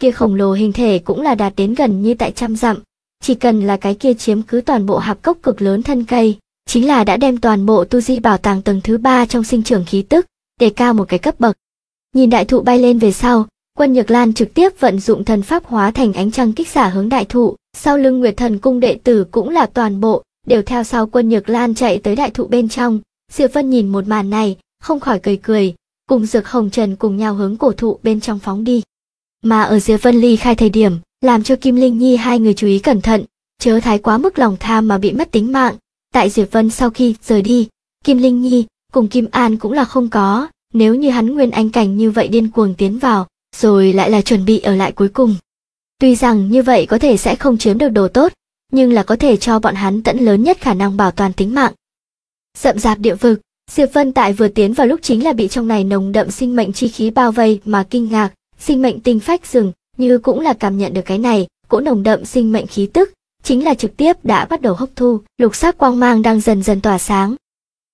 kia khổng lồ hình thể cũng là đạt đến gần như tại trăm dặm chỉ cần là cái kia chiếm cứ toàn bộ hạp cốc cực lớn thân cây chính là đã đem toàn bộ tu di bảo tàng tầng thứ ba trong sinh trưởng khí tức để cao một cái cấp bậc nhìn đại thụ bay lên về sau quân nhược lan trực tiếp vận dụng thần pháp hóa thành ánh trăng kích xả hướng đại thụ sau lưng nguyệt thần cung đệ tử cũng là toàn bộ đều theo sau quân Nhược Lan chạy tới đại thụ bên trong. Diệp Vân nhìn một màn này, không khỏi cười cười, cùng Dược Hồng Trần cùng nhau hướng cổ thụ bên trong phóng đi. Mà ở Diệp Vân ly khai thời điểm, làm cho Kim Linh Nhi hai người chú ý cẩn thận, chớ thái quá mức lòng tham mà bị mất tính mạng. Tại Diệp Vân sau khi rời đi, Kim Linh Nhi cùng Kim An cũng là không có, nếu như hắn nguyên anh cảnh như vậy điên cuồng tiến vào, rồi lại là chuẩn bị ở lại cuối cùng. Tuy rằng như vậy có thể sẽ không chiếm được đồ tốt, nhưng là có thể cho bọn hắn tận lớn nhất khả năng bảo toàn tính mạng. sậm rạp địa vực, Diệp Vân Tại vừa tiến vào lúc chính là bị trong này nồng đậm sinh mệnh chi khí bao vây mà kinh ngạc, sinh mệnh tinh phách rừng, như cũng là cảm nhận được cái này, cỗ nồng đậm sinh mệnh khí tức, chính là trực tiếp đã bắt đầu hấp thu, lục sắc quang mang đang dần dần tỏa sáng.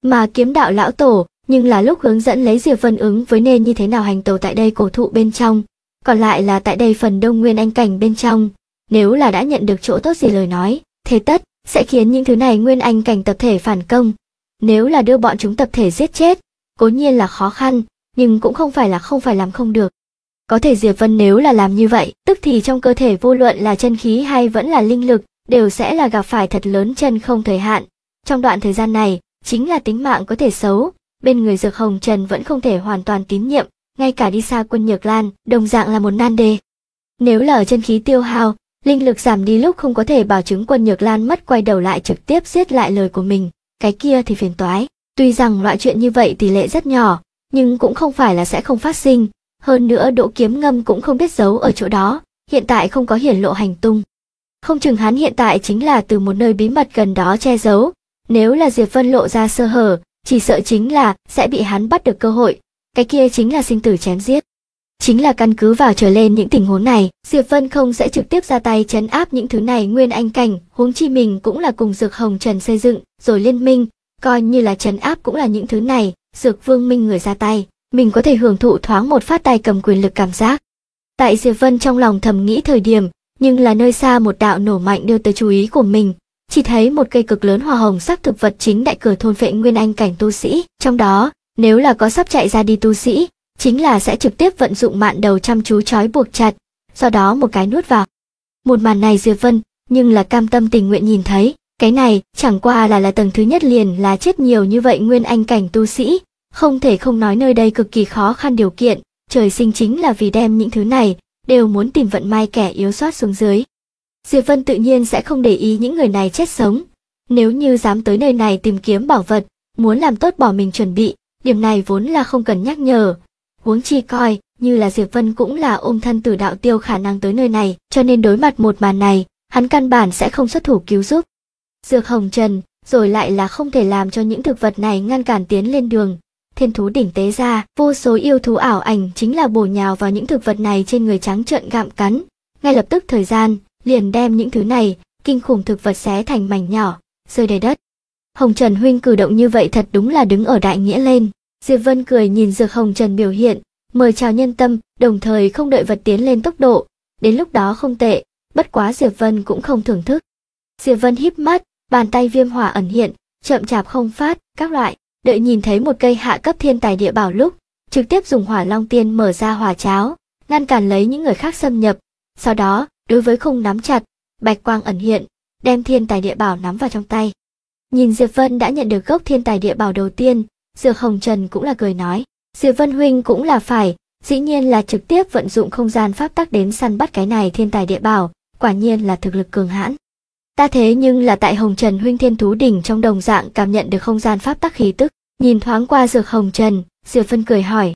Mà kiếm đạo lão tổ, nhưng là lúc hướng dẫn lấy Diệp Vân ứng với nên như thế nào hành tàu tại đây cổ thụ bên trong, còn lại là tại đây phần đông nguyên anh cảnh bên trong, nếu là đã nhận được chỗ tốt gì lời nói, thế tất sẽ khiến những thứ này nguyên anh cảnh tập thể phản công. Nếu là đưa bọn chúng tập thể giết chết, cố nhiên là khó khăn, nhưng cũng không phải là không phải làm không được. Có thể Diệp Vân nếu là làm như vậy, tức thì trong cơ thể vô luận là chân khí hay vẫn là linh lực, đều sẽ là gặp phải thật lớn chân không thời hạn. Trong đoạn thời gian này, chính là tính mạng có thể xấu, bên người Dược Hồng Trần vẫn không thể hoàn toàn tín nhiệm, ngay cả đi xa quân Nhược Lan, đồng dạng là một nan đề. Nếu là ở chân khí tiêu hao, Linh lực giảm đi lúc không có thể bảo chứng quân nhược lan mất quay đầu lại trực tiếp giết lại lời của mình, cái kia thì phiền toái. Tuy rằng loại chuyện như vậy tỷ lệ rất nhỏ, nhưng cũng không phải là sẽ không phát sinh. Hơn nữa đỗ kiếm ngâm cũng không biết giấu ở chỗ đó, hiện tại không có hiển lộ hành tung. Không chừng hắn hiện tại chính là từ một nơi bí mật gần đó che giấu. Nếu là Diệp Vân lộ ra sơ hở, chỉ sợ chính là sẽ bị hắn bắt được cơ hội. Cái kia chính là sinh tử chém giết. Chính là căn cứ vào trở lên những tình huống này, Diệp Vân không sẽ trực tiếp ra tay chấn áp những thứ này nguyên anh cảnh, huống chi mình cũng là cùng Dược Hồng Trần xây dựng, rồi liên minh, coi như là chấn áp cũng là những thứ này, Dược Vương Minh người ra tay, mình có thể hưởng thụ thoáng một phát tay cầm quyền lực cảm giác. Tại Diệp Vân trong lòng thầm nghĩ thời điểm, nhưng là nơi xa một đạo nổ mạnh đưa tới chú ý của mình, chỉ thấy một cây cực lớn hoa hồng sắc thực vật chính đại cửa thôn vệ nguyên anh cảnh tu sĩ, trong đó, nếu là có sắp chạy ra đi tu sĩ, chính là sẽ trực tiếp vận dụng mạn đầu chăm chú trói buộc chặt, sau đó một cái nuốt vào. Một màn này Diệp Vân nhưng là cam tâm tình nguyện nhìn thấy, cái này chẳng qua là là tầng thứ nhất liền là chết nhiều như vậy nguyên anh cảnh tu sĩ, không thể không nói nơi đây cực kỳ khó khăn điều kiện, trời sinh chính là vì đem những thứ này đều muốn tìm vận may kẻ yếu sót xuống dưới. Diệp Vân tự nhiên sẽ không để ý những người này chết sống, nếu như dám tới nơi này tìm kiếm bảo vật, muốn làm tốt bỏ mình chuẩn bị, điểm này vốn là không cần nhắc nhở, huống chi coi như là diệp vân cũng là ôm thân tử đạo tiêu khả năng tới nơi này cho nên đối mặt một màn này hắn căn bản sẽ không xuất thủ cứu giúp dược hồng trần rồi lại là không thể làm cho những thực vật này ngăn cản tiến lên đường thiên thú đỉnh tế ra vô số yêu thú ảo ảnh chính là bổ nhào vào những thực vật này trên người trắng trợn gặm cắn ngay lập tức thời gian liền đem những thứ này kinh khủng thực vật xé thành mảnh nhỏ rơi đầy đất hồng trần huynh cử động như vậy thật đúng là đứng ở đại nghĩa lên Diệp Vân cười nhìn Dược Hồng Trần biểu hiện, mời chào nhân tâm, đồng thời không đợi vật tiến lên tốc độ, đến lúc đó không tệ, bất quá Diệp Vân cũng không thưởng thức. Diệp Vân híp mắt, bàn tay viêm hỏa ẩn hiện, chậm chạp không phát, các loại, đợi nhìn thấy một cây hạ cấp thiên tài địa bảo lúc, trực tiếp dùng hỏa long tiên mở ra hỏa cháo, ngăn cản lấy những người khác xâm nhập. Sau đó, đối với không nắm chặt, bạch quang ẩn hiện, đem thiên tài địa bảo nắm vào trong tay. Nhìn Diệp Vân đã nhận được gốc thiên tài địa bảo đầu tiên, Diệp Hồng Trần cũng là cười nói, Diệp Vân Huynh cũng là phải, dĩ nhiên là trực tiếp vận dụng không gian pháp tắc đến săn bắt cái này thiên tài địa bảo, quả nhiên là thực lực cường hãn. Ta thế nhưng là tại Hồng Trần Huynh Thiên Thú Đỉnh trong đồng dạng cảm nhận được không gian pháp tắc khí tức, nhìn thoáng qua Dược Hồng Trần, Diệp Vân cười hỏi.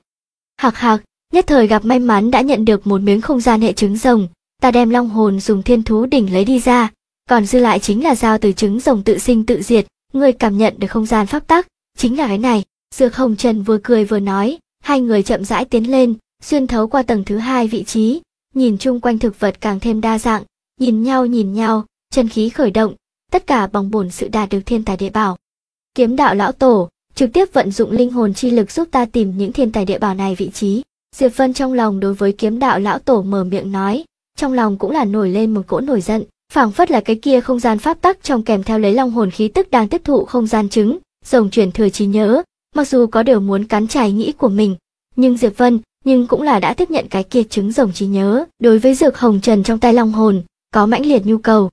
Hạc hạc, nhất thời gặp may mắn đã nhận được một miếng không gian hệ trứng rồng, ta đem long hồn dùng Thiên Thú Đỉnh lấy đi ra, còn dư lại chính là giao từ trứng rồng tự sinh tự diệt, người cảm nhận được không gian pháp tắc, chính là cái này dược hồng trần vừa cười vừa nói hai người chậm rãi tiến lên xuyên thấu qua tầng thứ hai vị trí nhìn chung quanh thực vật càng thêm đa dạng nhìn nhau nhìn nhau chân khí khởi động tất cả bằng bổn sự đạt được thiên tài địa bảo kiếm đạo lão tổ trực tiếp vận dụng linh hồn chi lực giúp ta tìm những thiên tài địa bảo này vị trí diệp vân trong lòng đối với kiếm đạo lão tổ mở miệng nói trong lòng cũng là nổi lên một cỗ nổi giận phảng phất là cái kia không gian pháp tắc trong kèm theo lấy long hồn khí tức đang tiếp thụ không gian chứng rồng truyền thừa trí nhớ, mặc dù có điều muốn cắn trải nghĩ của mình, nhưng Diệp Vân nhưng cũng là đã tiếp nhận cái kia chứng rồng trí nhớ. Đối với dược hồng trần trong tay long hồn, có mãnh liệt nhu cầu.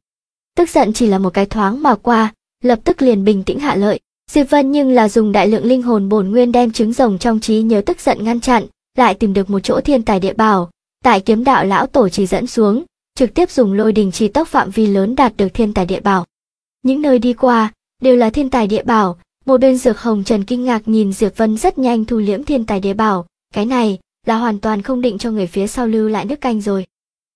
Tức giận chỉ là một cái thoáng mà qua, lập tức liền bình tĩnh hạ lợi. Diệp Vân nhưng là dùng đại lượng linh hồn bổn nguyên đem chứng rồng trong trí nhớ tức giận ngăn chặn, lại tìm được một chỗ thiên tài địa bảo, tại kiếm đạo lão tổ chỉ dẫn xuống, trực tiếp dùng lôi đình chỉ tốc phạm vi lớn đạt được thiên tài địa bảo. Những nơi đi qua đều là thiên tài địa bảo, một bên Dược Hồng Trần kinh ngạc nhìn Diệp Vân rất nhanh thu liễm thiên tài địa bảo, cái này là hoàn toàn không định cho người phía sau lưu lại nước canh rồi.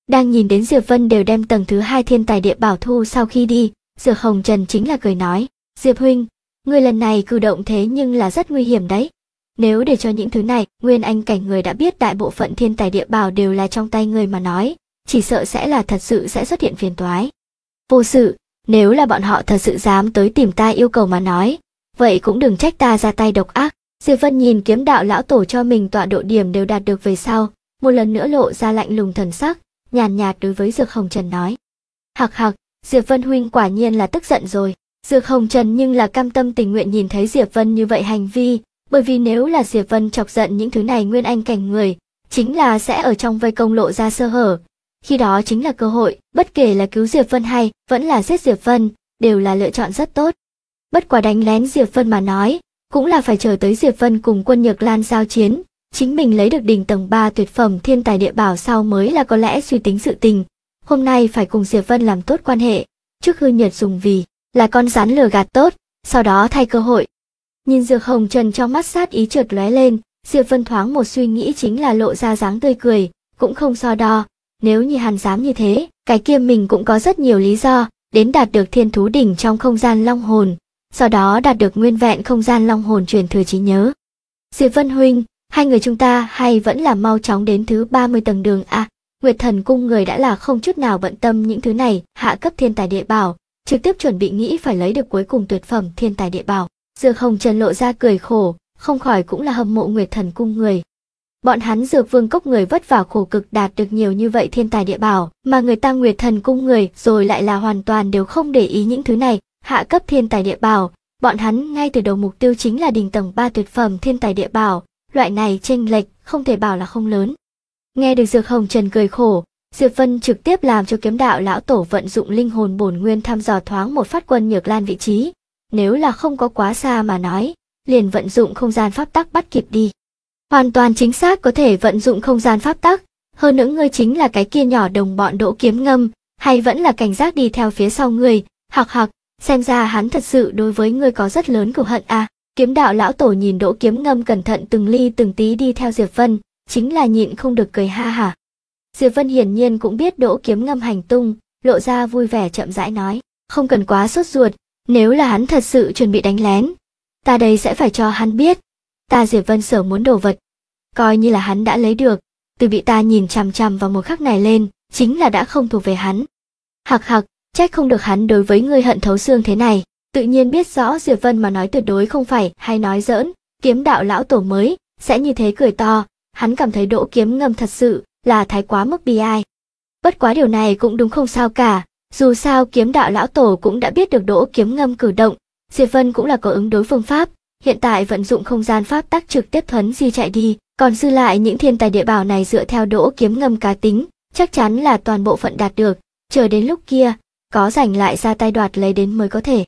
Đang nhìn đến Diệp Vân đều đem tầng thứ hai thiên tài địa bảo thu sau khi đi, Dược Hồng Trần chính là cười nói, Diệp Huynh, người lần này cử động thế nhưng là rất nguy hiểm đấy. Nếu để cho những thứ này, nguyên anh cảnh người đã biết đại bộ phận thiên tài địa bảo đều là trong tay người mà nói, chỉ sợ sẽ là thật sự sẽ xuất hiện phiền toái. Vô sự, nếu là bọn họ thật sự dám tới tìm ta yêu cầu mà nói, vậy cũng đừng trách ta ra tay độc ác. Diệp Vân nhìn kiếm đạo lão tổ cho mình tọa độ điểm đều đạt được về sau, một lần nữa lộ ra lạnh lùng thần sắc, nhàn nhạt đối với Dược Hồng Trần nói. Hạc hạc, Diệp Vân huynh quả nhiên là tức giận rồi. Dược Hồng Trần nhưng là cam tâm tình nguyện nhìn thấy Diệp Vân như vậy hành vi, bởi vì nếu là Diệp Vân chọc giận những thứ này nguyên anh cảnh người, chính là sẽ ở trong vây công lộ ra sơ hở. Khi đó chính là cơ hội, bất kể là cứu Diệp Vân hay vẫn là giết Diệp Vân, đều là lựa chọn rất tốt bất quá đánh lén Diệp Vân mà nói, cũng là phải chờ tới Diệp Vân cùng quân Nhược Lan giao chiến, chính mình lấy được đỉnh tầng 3 tuyệt phẩm thiên tài địa bảo sau mới là có lẽ suy tính sự tình. Hôm nay phải cùng Diệp Vân làm tốt quan hệ, trước hư nhật dùng vì là con rắn lừa gạt tốt, sau đó thay cơ hội. Nhìn Dược Hồng Trần trong mắt sát ý trượt lóe lên, Diệp Vân thoáng một suy nghĩ chính là lộ ra dáng tươi cười, cũng không so đo, nếu như hàn dám như thế, cái kia mình cũng có rất nhiều lý do, đến đạt được thiên thú đỉnh trong không gian long hồn, sau đó đạt được nguyên vẹn không gian long hồn truyền thừa trí nhớ. Diệp Vân Huynh, hai người chúng ta hay vẫn là mau chóng đến thứ 30 tầng đường a. À, Nguyệt Thần cung người đã là không chút nào bận tâm những thứ này, hạ cấp thiên tài địa bảo, trực tiếp chuẩn bị nghĩ phải lấy được cuối cùng tuyệt phẩm thiên tài địa bảo. Dược Hồng Trần lộ ra cười khổ, không khỏi cũng là hâm mộ Nguyệt Thần cung người. Bọn hắn dược vương cốc người vất vả khổ cực đạt được nhiều như vậy thiên tài địa bảo, mà người ta Nguyệt Thần cung người rồi lại là hoàn toàn đều không để ý những thứ này, hạ cấp thiên tài địa bảo, bọn hắn ngay từ đầu mục tiêu chính là đỉnh tầng 3 tuyệt phẩm thiên tài địa bảo, loại này chênh lệch không thể bảo là không lớn. Nghe được Dược Hồng Trần cười khổ, Diệp Vân trực tiếp làm cho kiếm đạo lão tổ vận dụng linh hồn bổn nguyên thăm dò thoáng một phát quân nhược lan vị trí, nếu là không có quá xa mà nói, liền vận dụng không gian pháp tắc bắt kịp đi. Hoàn toàn chính xác có thể vận dụng không gian pháp tắc, hơn nữa ngươi chính là cái kia nhỏ đồng bọn đỗ kiếm ngâm, hay vẫn là cảnh giác đi theo phía sau ngươi, học học, xem ra hắn thật sự đối với ngươi có rất lớn cửu hận à. Kiếm đạo lão tổ nhìn đỗ kiếm ngâm cẩn thận từng ly từng tí đi theo Diệp Vân, chính là nhịn không được cười ha hả. Diệp Vân hiển nhiên cũng biết đỗ kiếm ngâm hành tung, lộ ra vui vẻ chậm rãi nói, không cần quá sốt ruột, nếu là hắn thật sự chuẩn bị đánh lén, ta đây sẽ phải cho hắn biết. Ta Diệp Vân sở muốn đồ vật, coi như là hắn đã lấy được, từ bị ta nhìn chằm chằm vào một khắc này lên, chính là đã không thuộc về hắn. Hạc hạc, Trách không được hắn đối với người hận thấu xương thế này, tự nhiên biết rõ Diệp Vân mà nói tuyệt đối không phải hay nói giỡn, kiếm đạo lão tổ mới sẽ như thế cười to, hắn cảm thấy Đỗ Kiếm Ngâm thật sự là thái quá mức bi ai. Bất quá điều này cũng đúng không sao cả, dù sao kiếm đạo lão tổ cũng đã biết được Đỗ Kiếm Ngâm cử động, Diệp Vân cũng là có ứng đối phương pháp, hiện tại vận dụng không gian pháp tác trực tiếp thuấn di chạy đi, còn dư lại những thiên tài địa bảo này dựa theo Đỗ Kiếm Ngâm cá tính, chắc chắn là toàn bộ phận đạt được, chờ đến lúc kia, có rảnh lại ra tay đoạt lấy đến mới có thể.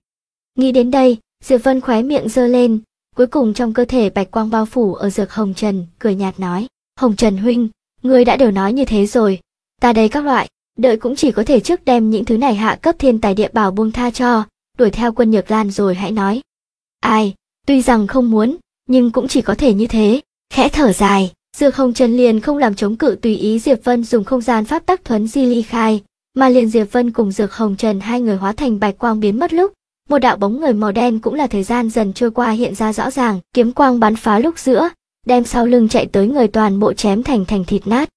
Nghĩ đến đây, Diệp Vân khóe miệng giơ lên, cuối cùng trong cơ thể bạch quang bao phủ ở dược Hồng Trần, cười nhạt nói, Hồng Trần huynh, ngươi đã đều nói như thế rồi, ta đây các loại, đợi cũng chỉ có thể trước đem những thứ này hạ cấp thiên tài địa bảo buông tha cho, đuổi theo quân nhược lan rồi hãy nói. Ai, tuy rằng không muốn, nhưng cũng chỉ có thể như thế, khẽ thở dài. Dược Hồng Trần liền không làm chống cự tùy ý Diệp Vân dùng không gian pháp tắc thuấn di ly khai, mà liền Diệp Vân cùng Dược Hồng Trần hai người hóa thành bạch quang biến mất lúc, một đạo bóng người màu đen cũng là thời gian dần trôi qua hiện ra rõ ràng, kiếm quang bắn phá lúc giữa, đem sau lưng chạy tới người toàn bộ chém thành thành thịt nát.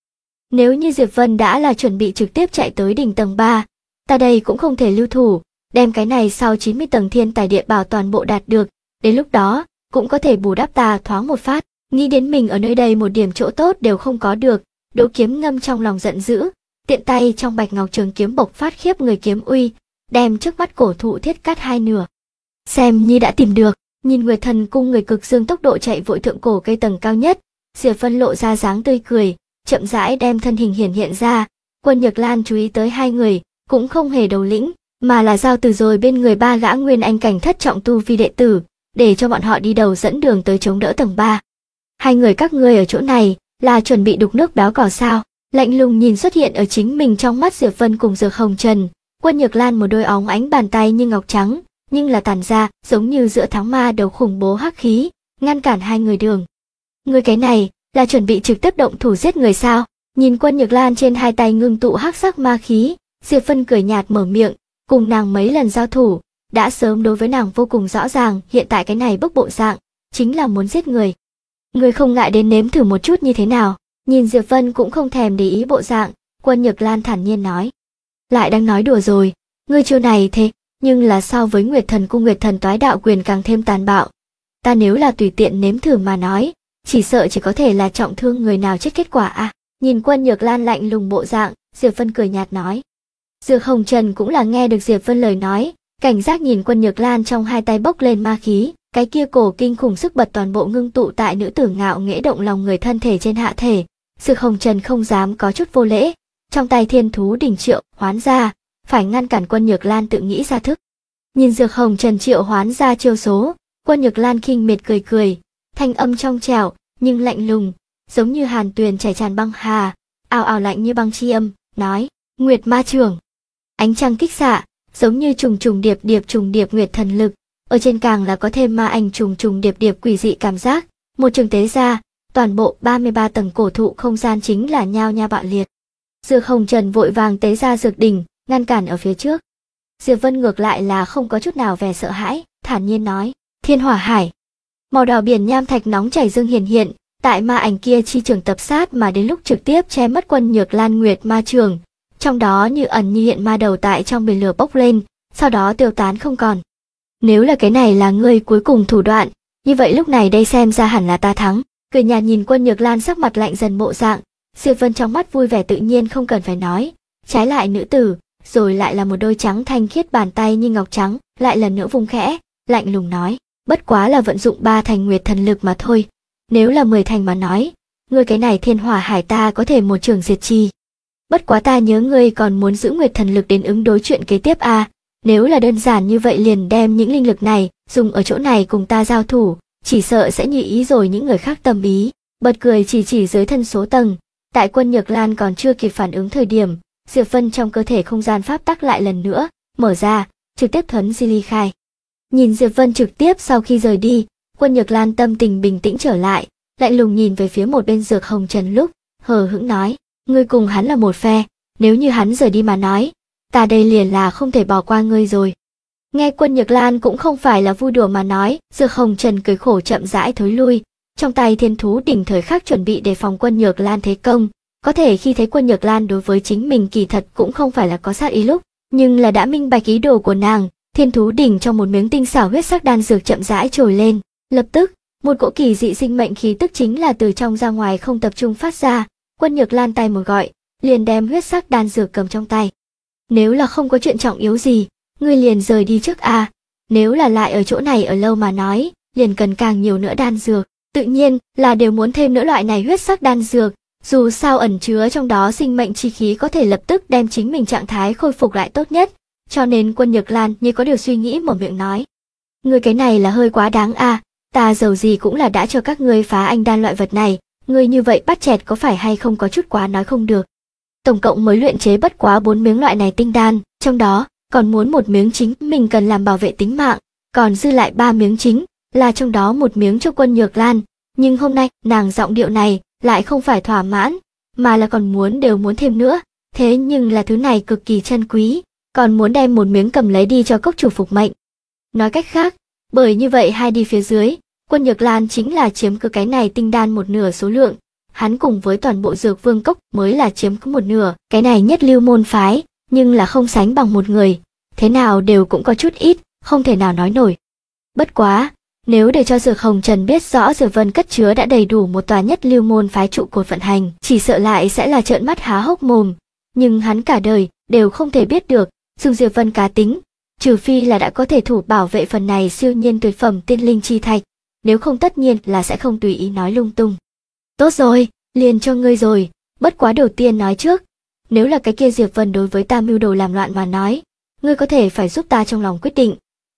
Nếu như Diệp Vân đã là chuẩn bị trực tiếp chạy tới đỉnh tầng 3, ta đây cũng không thể lưu thủ, đem cái này sau 90 tầng thiên tài địa bảo toàn bộ đạt được, đến lúc đó cũng có thể bù đắp ta thoáng một phát, nghĩ đến mình ở nơi đây một điểm chỗ tốt đều không có được, Đỗ Kiếm ngâm trong lòng giận dữ, tiện tay trong bạch ngọc trường kiếm bộc phát khiếp người kiếm uy, đem trước mắt cổ thụ thiết cắt hai nửa. Xem như đã tìm được, nhìn người thần cung người cực dương tốc độ chạy vội thượng cổ cây tầng cao nhất, Diệp phân lộ ra dáng tươi cười, chậm rãi đem thân hình hiển hiện ra, quân Nhược Lan chú ý tới hai người, cũng không hề đầu lĩnh, mà là giao từ rồi bên người ba gã nguyên anh cảnh thất trọng tu vi đệ tử, để cho bọn họ đi đầu dẫn đường tới chống đỡ tầng ba Hai người các ngươi ở chỗ này là chuẩn bị đục nước béo cỏ sao? lạnh lùng nhìn xuất hiện ở chính mình trong mắt Diệp Vân cùng Dược Hồng Trần. Quân Nhược Lan một đôi óng ánh bàn tay như ngọc trắng, nhưng là tàn ra giống như giữa tháng ma đầu khủng bố hắc khí, ngăn cản hai người đường. Người cái này là chuẩn bị trực tiếp động thủ giết người sao? Nhìn Quân Nhược Lan trên hai tay ngưng tụ hắc sắc ma khí, Diệp Vân cười nhạt mở miệng, cùng nàng mấy lần giao thủ, đã sớm đối với nàng vô cùng rõ ràng hiện tại cái này bức bộ dạng, chính là muốn giết người. Người không ngại đến nếm thử một chút như thế nào? Nhìn Diệp Vân cũng không thèm để ý bộ dạng, quân Nhược Lan thản nhiên nói. Lại đang nói đùa rồi, ngươi chiêu này thế, nhưng là so với Nguyệt Thần cung Nguyệt Thần toái đạo quyền càng thêm tàn bạo. Ta nếu là tùy tiện nếm thử mà nói, chỉ sợ chỉ có thể là trọng thương người nào chết kết quả à. Nhìn quân Nhược Lan lạnh lùng bộ dạng, Diệp Vân cười nhạt nói. Dược Hồng Trần cũng là nghe được Diệp Vân lời nói, cảnh giác nhìn quân Nhược Lan trong hai tay bốc lên ma khí, cái kia cổ kinh khủng sức bật toàn bộ ngưng tụ tại nữ tử ngạo nghễ động lòng người thân thể trên hạ thể, sự hồng trần không dám có chút vô lễ trong tay thiên thú đỉnh triệu hoán ra phải ngăn cản quân nhược lan tự nghĩ ra thức nhìn dược hồng trần triệu hoán ra chiêu số quân nhược lan khinh mệt cười cười thanh âm trong trẻo nhưng lạnh lùng giống như hàn tuyền chảy tràn băng hà ào ào lạnh như băng chi âm nói nguyệt ma trưởng ánh trăng kích xạ giống như trùng trùng điệp điệp trùng điệp nguyệt thần lực ở trên càng là có thêm ma ảnh trùng trùng điệp điệp quỷ dị cảm giác một trường tế ra toàn bộ 33 tầng cổ thụ không gian chính là nhao nha bạo liệt. Dược Hồng Trần vội vàng tế ra dược đỉnh, ngăn cản ở phía trước. Diệp Vân ngược lại là không có chút nào vẻ sợ hãi, thản nhiên nói, thiên hỏa hải. Màu đỏ biển nham thạch nóng chảy dương hiển hiện, tại ma ảnh kia chi trường tập sát mà đến lúc trực tiếp che mất quân nhược lan nguyệt ma trường, trong đó như ẩn như hiện ma đầu tại trong biển lửa bốc lên, sau đó tiêu tán không còn. Nếu là cái này là người cuối cùng thủ đoạn, như vậy lúc này đây xem ra hẳn là ta thắng. Cười nhà nhìn quân nhược lan sắc mặt lạnh dần bộ dạng, Diệp Vân trong mắt vui vẻ tự nhiên không cần phải nói. Trái lại nữ tử, rồi lại là một đôi trắng thanh khiết bàn tay như ngọc trắng, lại lần nữa vùng khẽ, lạnh lùng nói. Bất quá là vận dụng ba thành nguyệt thần lực mà thôi. Nếu là mười thành mà nói, ngươi cái này thiên hỏa hải ta có thể một trường diệt chi. Bất quá ta nhớ ngươi còn muốn giữ nguyệt thần lực đến ứng đối chuyện kế tiếp à. Nếu là đơn giản như vậy liền đem những linh lực này dùng ở chỗ này cùng ta giao thủ, chỉ sợ sẽ nhị ý rồi những người khác tâm ý, bật cười chỉ chỉ dưới thân số tầng. Tại quân Nhược Lan còn chưa kịp phản ứng thời điểm, Diệp Vân trong cơ thể không gian pháp tắc lại lần nữa, mở ra, trực tiếp thuấn di ly khai. Nhìn Diệp Vân trực tiếp sau khi rời đi, quân Nhược Lan tâm tình bình tĩnh trở lại, lạnh lùng nhìn về phía một bên dược hồng trần lúc, hờ hững nói, ngươi cùng hắn là một phe, nếu như hắn rời đi mà nói, ta đây liền là không thể bỏ qua ngươi rồi. Nghe quân Nhược Lan cũng không phải là vui đùa mà nói, Dược Hồng Trần cười khổ chậm rãi thối lui. Trong tay thiên thú đỉnh thời khắc chuẩn bị để phòng quân Nhược Lan thế công. Có thể khi thấy quân Nhược Lan đối với chính mình kỳ thật cũng không phải là có sát ý lúc, nhưng là đã minh bạch ý đồ của nàng. Thiên thú đỉnh trong một miếng tinh xảo huyết sắc đan dược chậm rãi trồi lên. Lập tức, một cỗ kỳ dị sinh mệnh khí tức chính là từ trong ra ngoài không tập trung phát ra. Quân Nhược Lan tay một gọi, liền đem huyết sắc đan dược cầm trong tay. Nếu là không có chuyện trọng yếu gì, ngươi liền rời đi trước à, nếu là lại ở chỗ này ở lâu mà nói, liền cần càng nhiều nữa đan dược. Tự nhiên là đều muốn thêm nữa loại này huyết sắc đan dược, dù sao ẩn chứa trong đó sinh mệnh chi khí có thể lập tức đem chính mình trạng thái khôi phục lại tốt nhất, cho nên quân Nhược Lan như có điều suy nghĩ mở miệng nói. ngươi cái này là hơi quá đáng à, ta giàu gì cũng là đã cho các ngươi phá anh đan loại vật này, ngươi như vậy bắt chẹt có phải hay không có chút quá nói không được. Tổng cộng mới luyện chế bất quá bốn miếng loại này tinh đan, trong đó còn muốn một miếng chính mình cần làm bảo vệ tính mạng, còn dư lại ba miếng chính, là trong đó một miếng cho quân nhược lan. Nhưng hôm nay, nàng giọng điệu này lại không phải thỏa mãn, mà là còn muốn đều muốn thêm nữa, thế nhưng là thứ này cực kỳ chân quý, còn muốn đem một miếng cầm lấy đi cho cốc chủ phục mệnh. Nói cách khác, bởi như vậy hai đi phía dưới, quân nhược lan chính là chiếm cứ cái này tinh đan một nửa số lượng, hắn cùng với toàn bộ dược vương cốc mới là chiếm cứ một nửa, cái này nhất lưu môn phái, nhưng là không sánh bằng một người, thế nào đều cũng có chút ít, không thể nào nói nổi. Bất quá, nếu để cho Dược Hồng Trần biết rõ Dược Vân cất chứa đã đầy đủ một tòa nhất lưu môn phái trụ cột vận hành, chỉ sợ lại sẽ là trợn mắt há hốc mồm, nhưng hắn cả đời đều không thể biết được, dùng Dược Vân cá tính, trừ phi là đã có thể thủ bảo vệ phần này siêu nhiên tuyệt phẩm tiên linh chi thạch, nếu không tất nhiên là sẽ không tùy ý nói lung tung. Tốt rồi, liền cho ngươi rồi, bất quá đầu tiên nói trước, nếu là cái kia Diệp Vân đối với ta mưu đồ làm loạn mà nói, ngươi có thể phải giúp ta trong lòng quyết định.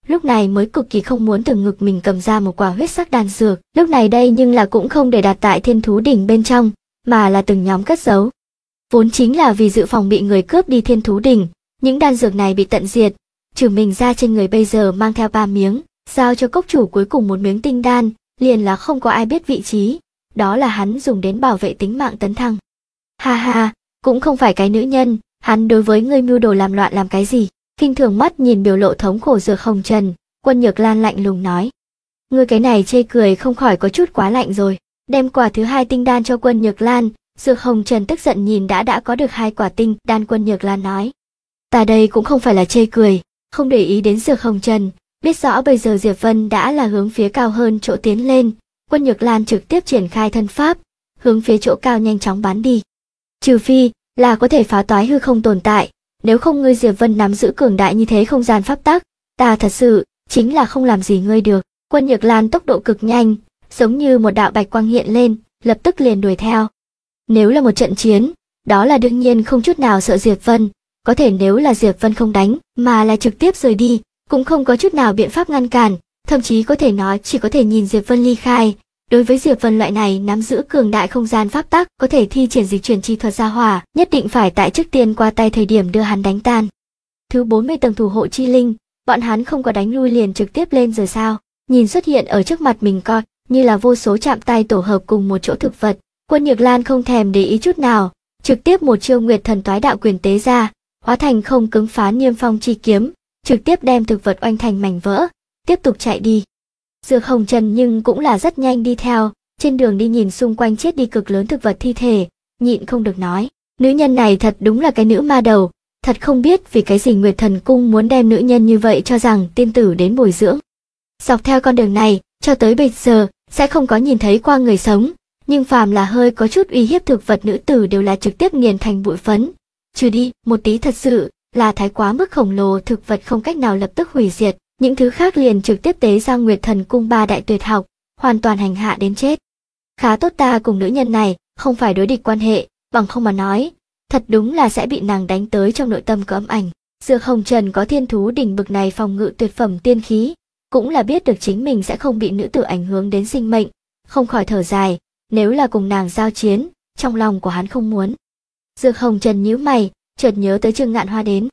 Lúc này mới cực kỳ không muốn từ ngực mình cầm ra một quả huyết sắc đan dược, lúc này đây nhưng là cũng không để đặt tại thiên thú đỉnh bên trong, mà là từng nhóm cất giấu. Vốn chính là vì dự phòng bị người cướp đi thiên thú đỉnh, những đan dược này bị tận diệt, trừ mình ra trên người bây giờ mang theo ba miếng, giao cho cốc chủ cuối cùng một miếng tinh đan, liền là không có ai biết vị trí, đó là hắn dùng đến bảo vệ tính mạng tấn thăng. Ha ha, cũng không phải cái nữ nhân, hắn đối với ngươi mưu đồ làm loạn làm cái gì. Kinh thường mắt nhìn biểu lộ thống khổ dược hồng trần, quân nhược lan lạnh lùng nói. ngươi cái này chê cười không khỏi có chút quá lạnh rồi, đem quả thứ hai tinh đan cho quân nhược lan, dược hồng trần tức giận nhìn đã đã có được hai quả tinh đan quân nhược lan nói. Ta đây cũng không phải là chê cười, không để ý đến dược hồng trần, biết rõ bây giờ Diệp Vân đã là hướng phía cao hơn chỗ tiến lên, quân nhược lan trực tiếp triển khai thân pháp, hướng phía chỗ cao nhanh chóng bắn đi trừ phi là có thể phá toái hư không tồn tại nếu không ngươi diệp vân nắm giữ cường đại như thế không gian pháp tắc ta thật sự chính là không làm gì ngươi được quân nhược lan tốc độ cực nhanh giống như một đạo bạch quang hiện lên lập tức liền đuổi theo nếu là một trận chiến đó là đương nhiên không chút nào sợ diệp vân có thể nếu là diệp vân không đánh mà là trực tiếp rời đi cũng không có chút nào biện pháp ngăn cản thậm chí có thể nói chỉ có thể nhìn diệp vân ly khai Đối với Diệp Vân loại này nắm giữ cường đại không gian pháp tắc, có thể thi triển dịch chuyển chi thuật ra hỏa, nhất định phải tại trước tiên qua tay thời điểm đưa hắn đánh tan. Thứ 40 tầng thủ hộ chi linh, bọn hắn không có đánh lui liền trực tiếp lên rồi sao? Nhìn xuất hiện ở trước mặt mình coi, như là vô số chạm tay tổ hợp cùng một chỗ thực vật, Quân Nhược Lan không thèm để ý chút nào, trực tiếp một chiêu Nguyệt Thần Toái Đạo quyền tế ra, hóa thành không cứng phá niêm phong chi kiếm, trực tiếp đem thực vật oanh thành mảnh vỡ, tiếp tục chạy đi. Dược hồng trần nhưng cũng là rất nhanh đi theo, trên đường đi nhìn xung quanh chết đi cực lớn thực vật thi thể, nhịn không được nói. Nữ nhân này thật đúng là cái nữ ma đầu, thật không biết vì cái gì Nguyệt Thần Cung muốn đem nữ nhân như vậy cho rằng tiên tử đến bồi dưỡng. Dọc theo con đường này, cho tới bây giờ, sẽ không có nhìn thấy qua người sống, nhưng phàm là hơi có chút uy hiếp thực vật nữ tử đều là trực tiếp nghiền thành bụi phấn. Trừ đi, một tí thật sự, là thái quá mức khổng lồ thực vật không cách nào lập tức hủy diệt, những thứ khác liền trực tiếp tế ra Nguyệt Thần Cung ba đại tuyệt học, hoàn toàn hành hạ đến chết. Khá tốt ta cùng nữ nhân này, không phải đối địch quan hệ, bằng không mà nói, thật đúng là sẽ bị nàng đánh tới trong nội tâm của âm ảnh. Dược Hồng Trần có thiên thú đỉnh bực này phòng ngự tuyệt phẩm tiên khí, cũng là biết được chính mình sẽ không bị nữ tử ảnh hưởng đến sinh mệnh, không khỏi thở dài, nếu là cùng nàng giao chiến, trong lòng của hắn không muốn. Dược Hồng Trần nhíu mày, chợt nhớ tới Trương Ngạn Hoa đến.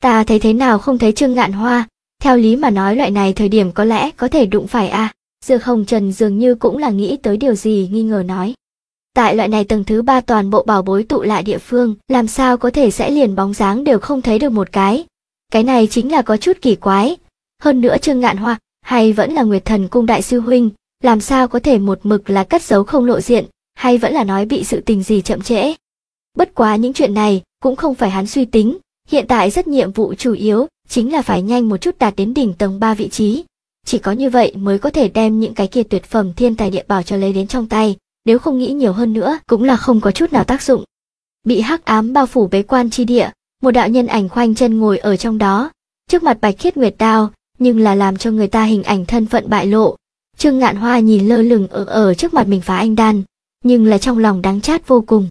Ta thấy thế nào không thấy Trương Ngạn Hoa, theo lý mà nói loại này thời điểm có lẽ có thể đụng phải à, Dược Hồng Trần dường như cũng là nghĩ tới điều gì nghi ngờ nói. Tại loại này tầng thứ ba toàn bộ bảo bối tụ lại địa phương, làm sao có thể sẽ liền bóng dáng đều không thấy được một cái. Cái này chính là có chút kỳ quái. Hơn nữa Trương Ngạn Hoa, hay vẫn là Nguyệt Thần Cung Đại Sư Huynh, làm sao có thể một mực là cất giấu không lộ diện, hay vẫn là nói bị sự tình gì chậm trễ. Bất quá những chuyện này cũng không phải hắn suy tính, hiện tại rất nhiệm vụ chủ yếu chính là phải nhanh một chút đạt đến đỉnh tầng 3 vị trí. Chỉ có như vậy mới có thể đem những cái kia tuyệt phẩm thiên tài địa bảo cho lấy đến trong tay, nếu không nghĩ nhiều hơn nữa cũng là không có chút nào tác dụng. Bị hắc ám bao phủ bế quan chi địa, một đạo nhân ảnh khoanh chân ngồi ở trong đó, trước mặt bạch khiết nguyệt đao, nhưng là làm cho người ta hình ảnh thân phận bại lộ. Trương Ngạn Hoa nhìn lơ lửng ở ở trước mặt mình phá anh đan, nhưng là trong lòng đáng chát vô cùng.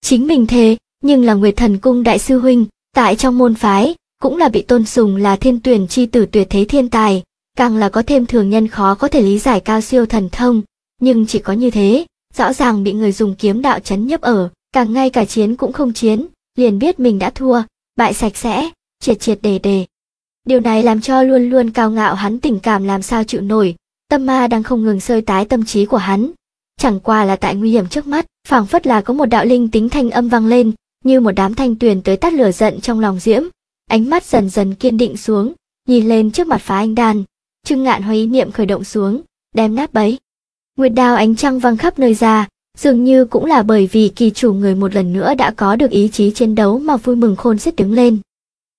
Chính mình thế, nhưng là Nguyệt Thần Cung đại sư huynh, tại trong môn phái, cũng là bị tôn sùng là thiên tuyển chi tử tuyệt thế thiên tài, càng là có thêm thường nhân khó có thể lý giải cao siêu thần thông, nhưng chỉ có như thế, rõ ràng bị người dùng kiếm đạo chấn nhấp ở, càng ngay cả chiến cũng không chiến, liền biết mình đã thua, bại sạch sẽ, triệt triệt đề đề. Điều này làm cho luôn luôn cao ngạo hắn tình cảm làm sao chịu nổi, tâm ma đang không ngừng sơi tái tâm trí của hắn. Chẳng qua là tại nguy hiểm trước mắt, phảng phất là có một đạo linh tính thanh âm vang lên, như một đám thanh tuyền tới tắt lửa giận trong lòng diễm, ánh mắt dần dần kiên định xuống, nhìn lên trước mặt phá anh đàn. Trương Ngạn Hoa ý niệm khởi động xuống, đem nát bấy. Nguyệt đao ánh trăng văng khắp nơi ra, dường như cũng là bởi vì kỳ chủ người một lần nữa đã có được ý chí chiến đấu mà vui mừng khôn xiết đứng lên.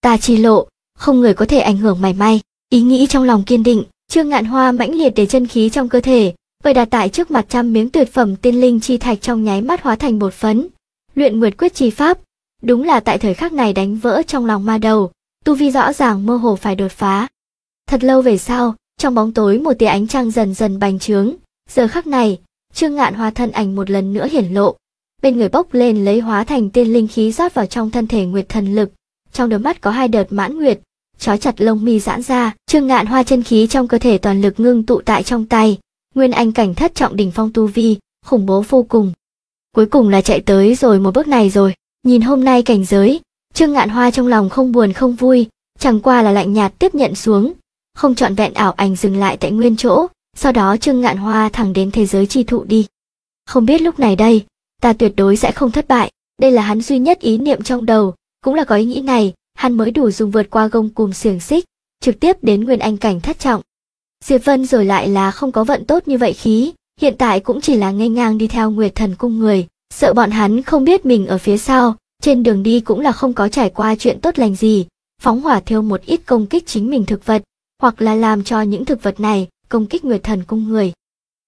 Ta chi lộ, không người có thể ảnh hưởng mảy may, ý nghĩ trong lòng kiên định, Trương Ngạn Hoa mãnh liệt để chân khí trong cơ thể, vậy đặt tại trước mặt trăm miếng tuyệt phẩm tiên linh chi thạch trong nháy mắt hóa thành bột phấn. Luyện Nguyệt quyết chi pháp, Đúng là tại thời khắc này đánh vỡ trong lòng ma đầu, tu vi rõ ràng mơ hồ phải đột phá. Thật lâu về sau, trong bóng tối một tia ánh trăng dần dần bành trướng, giờ khắc này, Trương Ngạn hoa thân ảnh một lần nữa hiển lộ, bên người bốc lên lấy hóa thành tiên linh khí rót vào trong thân thể Nguyệt thần lực, trong đôi mắt có hai đợt mãn nguyệt, chói chặt lông mi giãn ra, Trương Ngạn hoa chân khí trong cơ thể toàn lực ngưng tụ tại trong tay, Nguyên Anh cảnh thất trọng đỉnh phong tu vi, khủng bố vô cùng. Cuối cùng là chạy tới rồi một bước này rồi nhìn hôm nay cảnh giới trương ngạn hoa trong lòng không buồn không vui chẳng qua là lạnh nhạt tiếp nhận xuống không trọn vẹn ảo ảnh dừng lại tại nguyên chỗ sau đó trương ngạn hoa thẳng đến thế giới chi thụ đi không biết lúc này đây ta tuyệt đối sẽ không thất bại đây là hắn duy nhất ý niệm trong đầu cũng là có ý nghĩ này hắn mới đủ dùng vượt qua gông cùm xiềng xích trực tiếp đến nguyên anh cảnh thất trọng diệp vân rồi lại là không có vận tốt như vậy khí hiện tại cũng chỉ là ngây ngang đi theo nguyệt thần cung người sợ bọn hắn không biết mình ở phía sau, trên đường đi cũng là không có trải qua chuyện tốt lành gì, phóng hỏa thiêu một ít công kích chính mình thực vật, hoặc là làm cho những thực vật này công kích Nguyệt Thần cung người.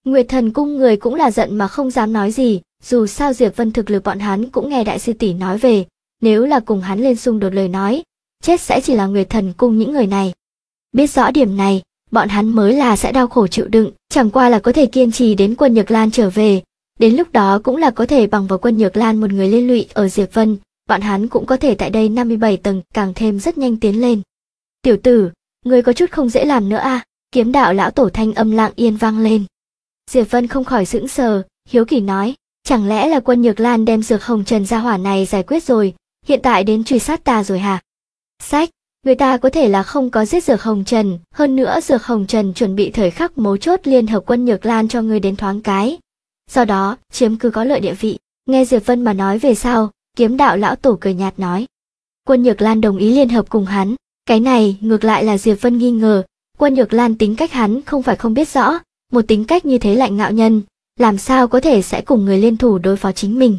Nguyệt Thần cung người cũng là giận mà không dám nói gì, dù sao Diệp Vân thực lực bọn hắn cũng nghe đại sư tỷ nói về, nếu là cùng hắn lên xung đột lời nói, chết sẽ chỉ là Nguyệt Thần cung những người này. Biết rõ điểm này, bọn hắn mới là sẽ đau khổ chịu đựng, chẳng qua là có thể kiên trì đến quân Nhược Lan trở về, Đến lúc đó cũng là có thể bằng vào quân Nhược Lan một người liên lụy ở Diệp Vân, bọn hắn cũng có thể tại đây 57 tầng càng thêm rất nhanh tiến lên. Tiểu tử, người có chút không dễ làm nữa à, kiếm đạo lão tổ thanh âm lặng yên vang lên. Diệp Vân không khỏi sững sờ, hiếu kỳ nói, chẳng lẽ là quân Nhược Lan đem dược hồng trần ra hỏa này giải quyết rồi, hiện tại đến truy sát ta rồi hả? Sách, người ta có thể là không có giết dược hồng trần, hơn nữa dược hồng trần chuẩn bị thời khắc mấu chốt liên hợp quân Nhược Lan cho người đến thoáng cái, do đó chiếm cứ có lợi địa vị. Nghe Diệp Vân mà nói về sau, kiếm đạo lão tổ cười nhạt nói. Quân Nhược Lan đồng ý liên hợp cùng hắn, cái này ngược lại là Diệp Vân nghi ngờ, Quân Nhược Lan tính cách hắn không phải không biết rõ, một tính cách như thế lạnh ngạo nhân, làm sao có thể sẽ cùng người liên thủ đối phó chính mình.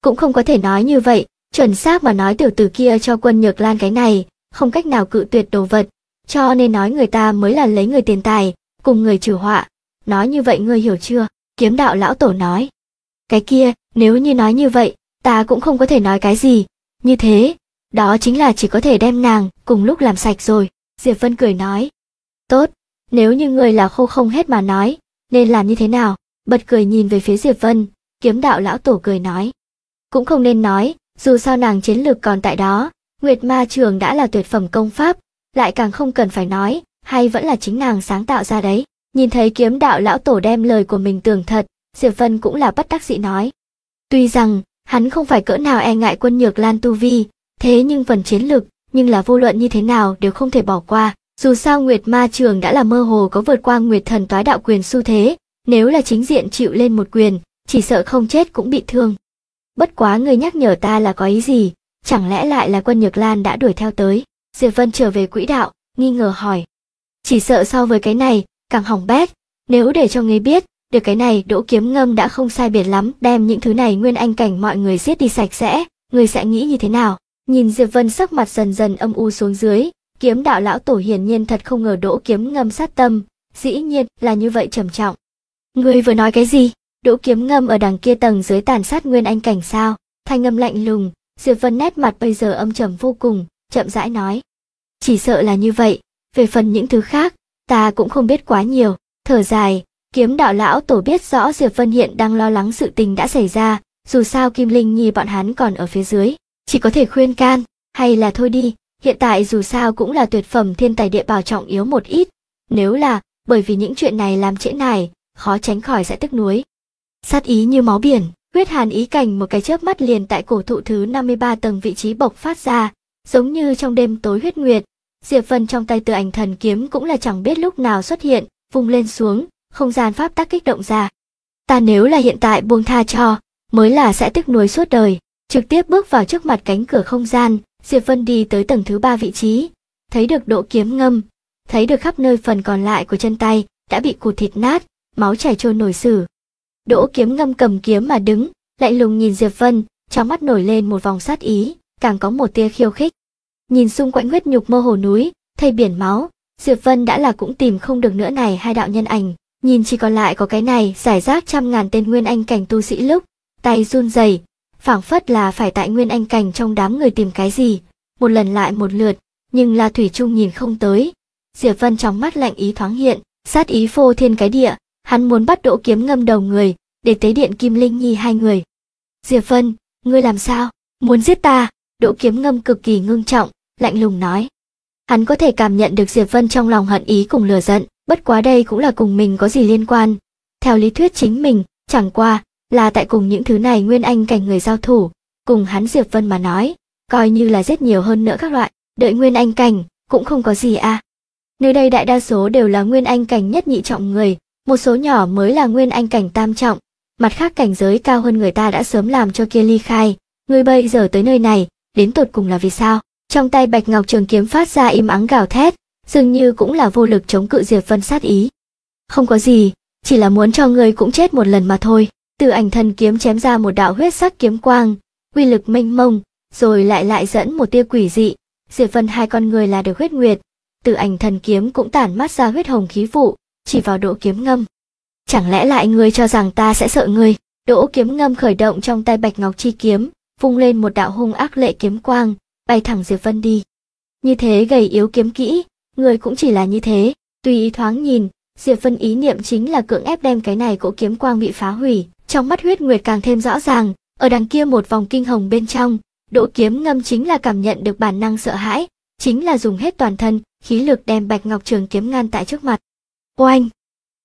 Cũng không có thể nói như vậy, chuẩn xác mà nói tiểu tử kia cho Quân Nhược Lan cái này, không cách nào cự tuyệt đồ vật, cho nên nói người ta mới là lấy người tiền tài, cùng người trừ họa. Nói như vậy ngươi hiểu chưa? kiếm đạo lão tổ nói. Cái kia, nếu như nói như vậy, ta cũng không có thể nói cái gì. Như thế, đó chính là chỉ có thể đem nàng cùng lúc làm sạch rồi. Diệp Vân cười nói. Tốt, nếu như người là khô không hết mà nói, nên làm như thế nào? Bật cười nhìn về phía Diệp Vân, kiếm đạo lão tổ cười nói. Cũng không nên nói, dù sao nàng chiến lược còn tại đó, Nguyệt Ma Trường đã là tuyệt phẩm công pháp, lại càng không cần phải nói, hay vẫn là chính nàng sáng tạo ra đấy. Nhìn thấy kiếm đạo lão tổ đem lời của mình tường thật, Diệp Vân cũng là bất đắc dĩ nói. Tuy rằng, hắn không phải cỡ nào e ngại quân nhược lan tu vi, thế nhưng phần chiến lực, nhưng là vô luận như thế nào đều không thể bỏ qua. Dù sao Nguyệt Ma Trường đã là mơ hồ có vượt qua Nguyệt Thần Toái Đạo Quyền xu thế, nếu là chính diện chịu lên một quyền, chỉ sợ không chết cũng bị thương. Bất quá người nhắc nhở ta là có ý gì, chẳng lẽ lại là quân Nhược Lan đã đuổi theo tới. Diệp Vân trở về quỹ đạo, nghi ngờ hỏi. Chỉ sợ so với cái này, càng hỏng bét. Nếu để cho người biết, được cái này đỗ kiếm ngâm đã không sai biệt lắm đem những thứ này nguyên anh cảnh mọi người giết đi sạch sẽ, người sẽ nghĩ như thế nào? Nhìn Diệp Vân sắc mặt dần dần âm u xuống dưới, kiếm đạo lão tổ hiển nhiên thật không ngờ đỗ kiếm ngâm sát tâm, dĩ nhiên là như vậy trầm trọng. người vừa nói cái gì? Đỗ kiếm ngâm ở đằng kia tầng dưới tàn sát nguyên anh cảnh sao? Thanh ngâm lạnh lùng, Diệp Vân nét mặt bây giờ âm trầm vô cùng, chậm rãi nói. Chỉ sợ là như vậy, về phần những thứ khác, ta cũng không biết quá nhiều thở dài kiếm đạo lão tổ biết rõ diệp vân hiện đang lo lắng sự tình đã xảy ra dù sao kim linh nhi bọn hắn còn ở phía dưới chỉ có thể khuyên can hay là thôi đi hiện tại dù sao cũng là tuyệt phẩm thiên tài địa bảo trọng yếu một ít nếu là bởi vì những chuyện này làm trễ nải khó tránh khỏi sẽ tức nuối sát ý như máu biển huyết hàn ý cảnh một cái chớp mắt liền tại cổ thụ thứ 53 tầng vị trí bộc phát ra giống như trong đêm tối huyết nguyệt Diệp Vân trong tay tự ảnh thần kiếm cũng là chẳng biết lúc nào xuất hiện, vùng lên xuống, không gian pháp tắc kích động ra. Ta nếu là hiện tại buông tha cho, mới là sẽ tức nuối suốt đời. Trực tiếp bước vào trước mặt cánh cửa không gian, Diệp Vân đi tới tầng thứ ba vị trí, thấy được độ kiếm ngâm, thấy được khắp nơi phần còn lại của chân tay đã bị cụt thịt nát, máu chảy trôi nổi sử. Đỗ kiếm ngâm cầm kiếm mà đứng, lạnh lùng nhìn Diệp Vân, trong mắt nổi lên một vòng sát ý, càng có một tia khiêu khích nhìn xung quanh huyết nhục mơ hồ núi thây biển máu diệp vân đã là cũng tìm không được nữa này hai đạo nhân ảnh nhìn chỉ còn lại có cái này giải rác trăm ngàn tên nguyên anh cảnh tu sĩ lúc tay run rẩy phảng phất là phải tại nguyên anh cảnh trong đám người tìm cái gì một lần lại một lượt nhưng là thủy trung nhìn không tới diệp vân trong mắt lạnh ý thoáng hiện sát ý phô thiên cái địa hắn muốn bắt đỗ kiếm ngâm đầu người để tế điện kim linh nhi hai người diệp vân ngươi làm sao muốn giết ta Đỗ Kiếm Ngâm cực kỳ ngưng trọng, lạnh lùng nói. Hắn có thể cảm nhận được Diệp Vân trong lòng hận ý cùng lừa giận, bất quá đây cũng là cùng mình có gì liên quan. Theo lý thuyết chính mình, chẳng qua là tại cùng những thứ này Nguyên Anh cảnh người giao thủ, cùng hắn Diệp Vân mà nói, coi như là rất nhiều hơn nữa các loại, đợi Nguyên Anh cảnh cũng không có gì à. Nơi đây đại đa số đều là Nguyên Anh cảnh nhất nhị trọng người, một số nhỏ mới là Nguyên Anh cảnh tam trọng, mặt khác cảnh giới cao hơn người ta đã sớm làm cho kia ly khai, người bây giờ tới nơi này đến tột cùng là vì sao trong tay bạch ngọc trường kiếm phát ra im ắng gào thét dường như cũng là vô lực chống cự diệp vân sát ý không có gì chỉ là muốn cho ngươi cũng chết một lần mà thôi từ ảnh thần kiếm chém ra một đạo huyết sắc kiếm quang uy lực mênh mông rồi lại lại dẫn một tia quỷ dị diệp vân hai con người là được huyết nguyệt từ ảnh thần kiếm cũng tản mát ra huyết hồng khí vụ chỉ vào đỗ kiếm ngâm chẳng lẽ lại ngươi cho rằng ta sẽ sợ ngươi đỗ kiếm ngâm khởi động trong tay bạch ngọc chi kiếm vung lên một đạo hung ác lệ kiếm quang, bay thẳng Diệp Vân đi. Như thế gầy yếu kiếm kỹ, người cũng chỉ là như thế, tùy ý thoáng nhìn, Diệp Vân ý niệm chính là cưỡng ép đem cái này cỗ kiếm quang bị phá hủy, trong mắt huyết nguyệt càng thêm rõ ràng, ở đằng kia một vòng kinh hồng bên trong, độ kiếm ngâm chính là cảm nhận được bản năng sợ hãi, chính là dùng hết toàn thân, khí lực đem bạch ngọc trường kiếm ngăn tại trước mặt. Oanh!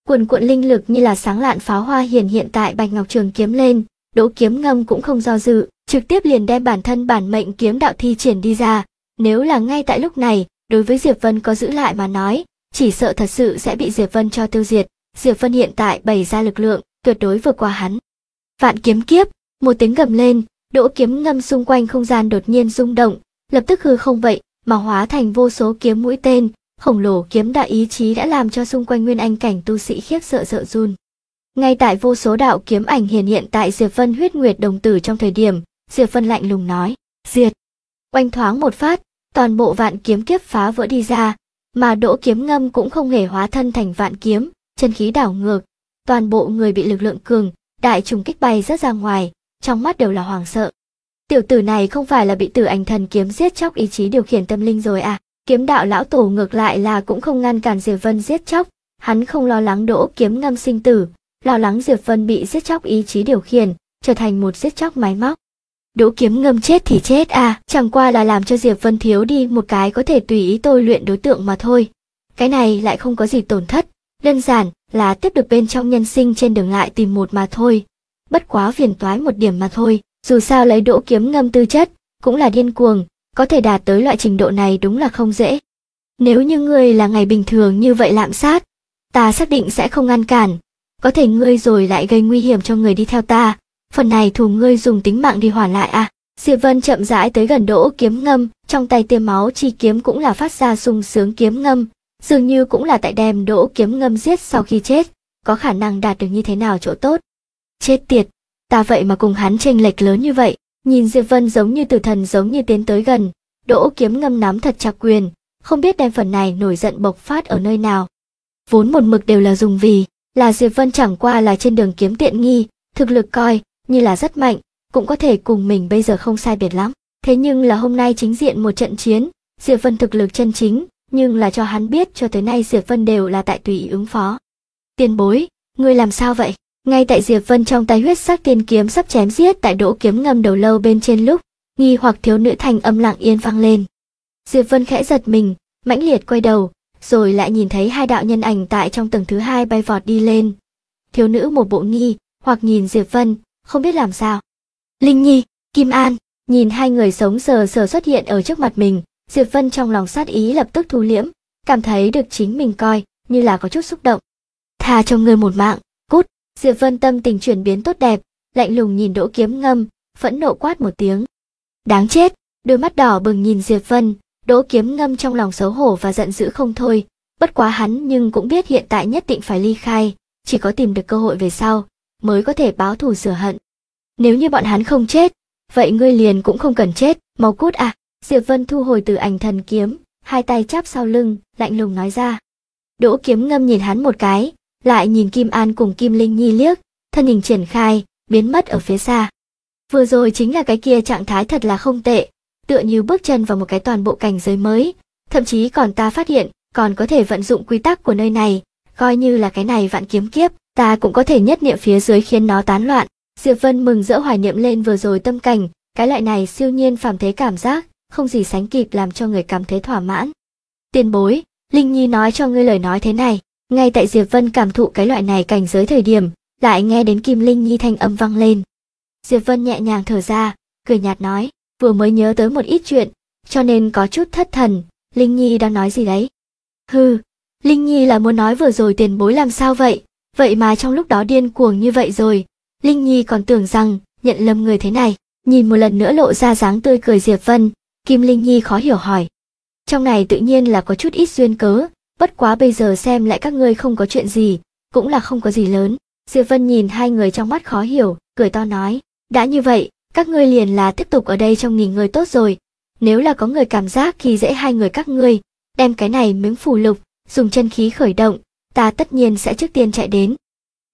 Cuồn cuộn linh lực như là sáng lạn pháo hoa hiển hiện tại bạch ngọc trường kiếm lên, đỗ kiếm ngâm cũng không do dự, trực tiếp liền đem bản thân bản mệnh kiếm đạo thi triển đi ra. Nếu là ngay tại lúc này, đối với Diệp Vân có giữ lại mà nói, chỉ sợ thật sự sẽ bị Diệp Vân cho tiêu diệt. Diệp Vân hiện tại bày ra lực lượng, tuyệt đối vượt qua hắn. Vạn kiếm kiếp, một tiếng gầm lên, đỗ kiếm ngâm xung quanh không gian đột nhiên rung động, lập tức hư không vậy mà hóa thành vô số kiếm mũi tên, khổng lồ kiếm đại ý chí đã làm cho xung quanh nguyên anh cảnh tu sĩ khiếp sợ sợ run. Ngay tại vô số đạo kiếm ảnh hiện hiện tại Diệp Vân huyết nguyệt đồng tử trong thời điểm, Diệp Vân lạnh lùng nói, diệt. Oanh thoáng một phát, toàn bộ vạn kiếm kiếp phá vỡ đi ra, mà đỗ kiếm ngâm cũng không hề hóa thân thành vạn kiếm, chân khí đảo ngược, toàn bộ người bị lực lượng cường, đại trùng kích bay rất ra ngoài, trong mắt đều là hoàng sợ. Tiểu tử này không phải là bị tử ảnh thần kiếm giết chóc ý chí điều khiển tâm linh rồi à? Kiếm đạo lão tổ ngược lại là cũng không ngăn cản Diệp Vân giết chóc, hắn không lo lắng đỗ kiếm ngâm sinh tử, lo lắng Diệp Vân bị giết chóc ý chí điều khiển, trở thành một giết chóc máy móc. Đỗ kiếm ngâm chết thì chết à, chẳng qua là làm cho Diệp Vân thiếu đi một cái có thể tùy ý tôi luyện đối tượng mà thôi. Cái này lại không có gì tổn thất, đơn giản là tiếp được bên trong nhân sinh trên đường lại tìm một mà thôi. Bất quá phiền toái một điểm mà thôi, dù sao lấy đỗ kiếm ngâm tư chất, cũng là điên cuồng, có thể đạt tới loại trình độ này đúng là không dễ. Nếu như ngươi là ngày bình thường như vậy lạm sát, ta xác định sẽ không ngăn cản, có thể ngươi rồi lại gây nguy hiểm cho người đi theo ta, phần này thù ngươi dùng tính mạng đi hoàn lại à diệp vân chậm rãi tới gần đỗ kiếm ngâm trong tay tiêm máu chi kiếm cũng là phát ra sung sướng kiếm ngâm dường như cũng là tại đem đỗ kiếm ngâm giết sau khi chết có khả năng đạt được như thế nào chỗ tốt chết tiệt ta vậy mà cùng hắn tranh lệch lớn như vậy nhìn diệp vân giống như tử thần giống như tiến tới gần đỗ kiếm ngâm nắm thật chặt quyền không biết đem phần này nổi giận bộc phát ở nơi nào vốn một mực đều là dùng vì là diệp vân chẳng qua là trên đường kiếm tiện nghi thực lực coi như là rất mạnh, cũng có thể cùng mình bây giờ không sai biệt lắm. Thế nhưng là hôm nay chính diện một trận chiến, Diệp Vân thực lực chân chính, nhưng là cho hắn biết cho tới nay Diệp Vân đều là tại tùy ý ứng phó. Tiền bối, ngươi làm sao vậy? Ngay tại Diệp Vân trong tay huyết sắc tiên kiếm sắp chém giết tại đỗ kiếm ngâm đầu lâu bên trên lúc, nghi hoặc thiếu nữ thành âm lặng yên vang lên. Diệp Vân khẽ giật mình, mãnh liệt quay đầu, rồi lại nhìn thấy hai đạo nhân ảnh tại trong tầng thứ hai bay vọt đi lên. Thiếu nữ một bộ nghi, hoặc nhìn Diệp Vân, không biết làm sao. Linh Nhi, Kim An, nhìn hai người sống sờ sờ xuất hiện ở trước mặt mình, Diệp Vân trong lòng sát ý lập tức thu liễm, cảm thấy được chính mình coi như là có chút xúc động. Tha cho người một mạng, cút, Diệp Vân tâm tình chuyển biến tốt đẹp, lạnh lùng nhìn Đỗ Kiếm Ngâm, phẫn nộ quát một tiếng. Đáng chết, đôi mắt đỏ bừng nhìn Diệp Vân, Đỗ Kiếm Ngâm trong lòng xấu hổ và giận dữ không thôi, bất quá hắn nhưng cũng biết hiện tại nhất định phải ly khai, chỉ có tìm được cơ hội về sau mới có thể báo thù rửa hận. Nếu như bọn hắn không chết, vậy ngươi liền cũng không cần chết, mau cút à. Diệp Vân thu hồi từ ảnh thần kiếm, hai tay chắp sau lưng, lạnh lùng nói ra. Đỗ kiếm ngâm nhìn hắn một cái, lại nhìn Kim An cùng Kim Linh Nhi liếc, thân hình triển khai, biến mất ở phía xa. Vừa rồi chính là cái kia trạng thái thật là không tệ, tựa như bước chân vào một cái toàn bộ cảnh giới mới, thậm chí còn ta phát hiện, còn có thể vận dụng quy tắc của nơi này, coi như là cái này vạn kiếm kiếp, ta cũng có thể nhất niệm phía dưới khiến nó tán loạn diệp vân mừng rỡ hoài niệm lên vừa rồi tâm cảnh cái loại này siêu nhiên phàm thế cảm giác không gì sánh kịp làm cho người cảm thấy thỏa mãn tiền bối linh nhi nói cho ngươi lời nói thế này ngay tại diệp vân cảm thụ cái loại này cảnh giới thời điểm lại nghe đến kim linh nhi thanh âm vang lên diệp vân nhẹ nhàng thở ra cười nhạt nói vừa mới nhớ tới một ít chuyện cho nên có chút thất thần linh nhi đang nói gì đấy hừ linh nhi là muốn nói vừa rồi tiền bối làm sao vậy Vậy mà trong lúc đó điên cuồng như vậy rồi, Linh Nhi còn tưởng rằng nhận lầm người thế này. Nhìn một lần nữa lộ ra dáng tươi cười Diệp Vân, Kim Linh Nhi khó hiểu hỏi. Trong này tự nhiên là có chút ít duyên cớ, bất quá bây giờ xem lại các ngươi không có chuyện gì, cũng là không có gì lớn. Diệp Vân nhìn hai người trong mắt khó hiểu, cười to nói. Đã như vậy, các ngươi liền là tiếp tục ở đây trong nghỉ ngơi tốt rồi. Nếu là có người cảm giác khi dễ hai người các ngươi, đem cái này miếng phù lục, dùng chân khí khởi động, ta tất nhiên sẽ trước tiên chạy đến.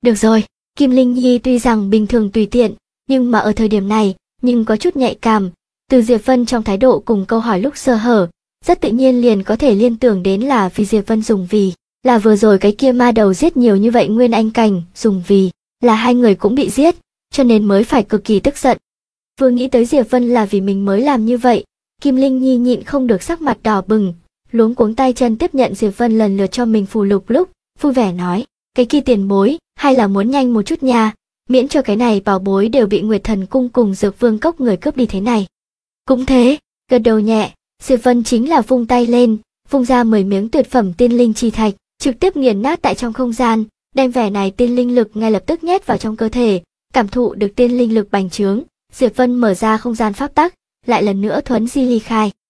Được rồi, Kim Linh Nhi tuy rằng bình thường tùy tiện, nhưng mà ở thời điểm này, nhưng có chút nhạy cảm. Từ Diệp Vân trong thái độ cùng câu hỏi lúc sơ hở, rất tự nhiên liền có thể liên tưởng đến là vì Diệp Vân dùng vì, là vừa rồi cái kia ma đầu giết nhiều như vậy Nguyên Anh Cảnh dùng vì, là hai người cũng bị giết, cho nên mới phải cực kỳ tức giận. Vừa nghĩ tới Diệp Vân là vì mình mới làm như vậy, Kim Linh Nhi nhịn không được sắc mặt đỏ bừng, luống cuống tay chân tiếp nhận Diệp Vân lần lượt cho mình phù lục lúc, vui vẻ nói, cái kia tiền bối, hay là muốn nhanh một chút nha, miễn cho cái này bảo bối đều bị Nguyệt Thần Cung cùng Dược Vương Cốc người cướp đi thế này. Cũng thế, gật đầu nhẹ, Diệp Vân chính là vung tay lên, vung ra 10 miếng tuyệt phẩm tiên linh chi thạch, trực tiếp nghiền nát tại trong không gian, đem vẻ này tiên linh lực ngay lập tức nhét vào trong cơ thể, cảm thụ được tiên linh lực bành trướng, Diệp Vân mở ra không gian pháp tắc, lại lần nữa thuấn di ly khai.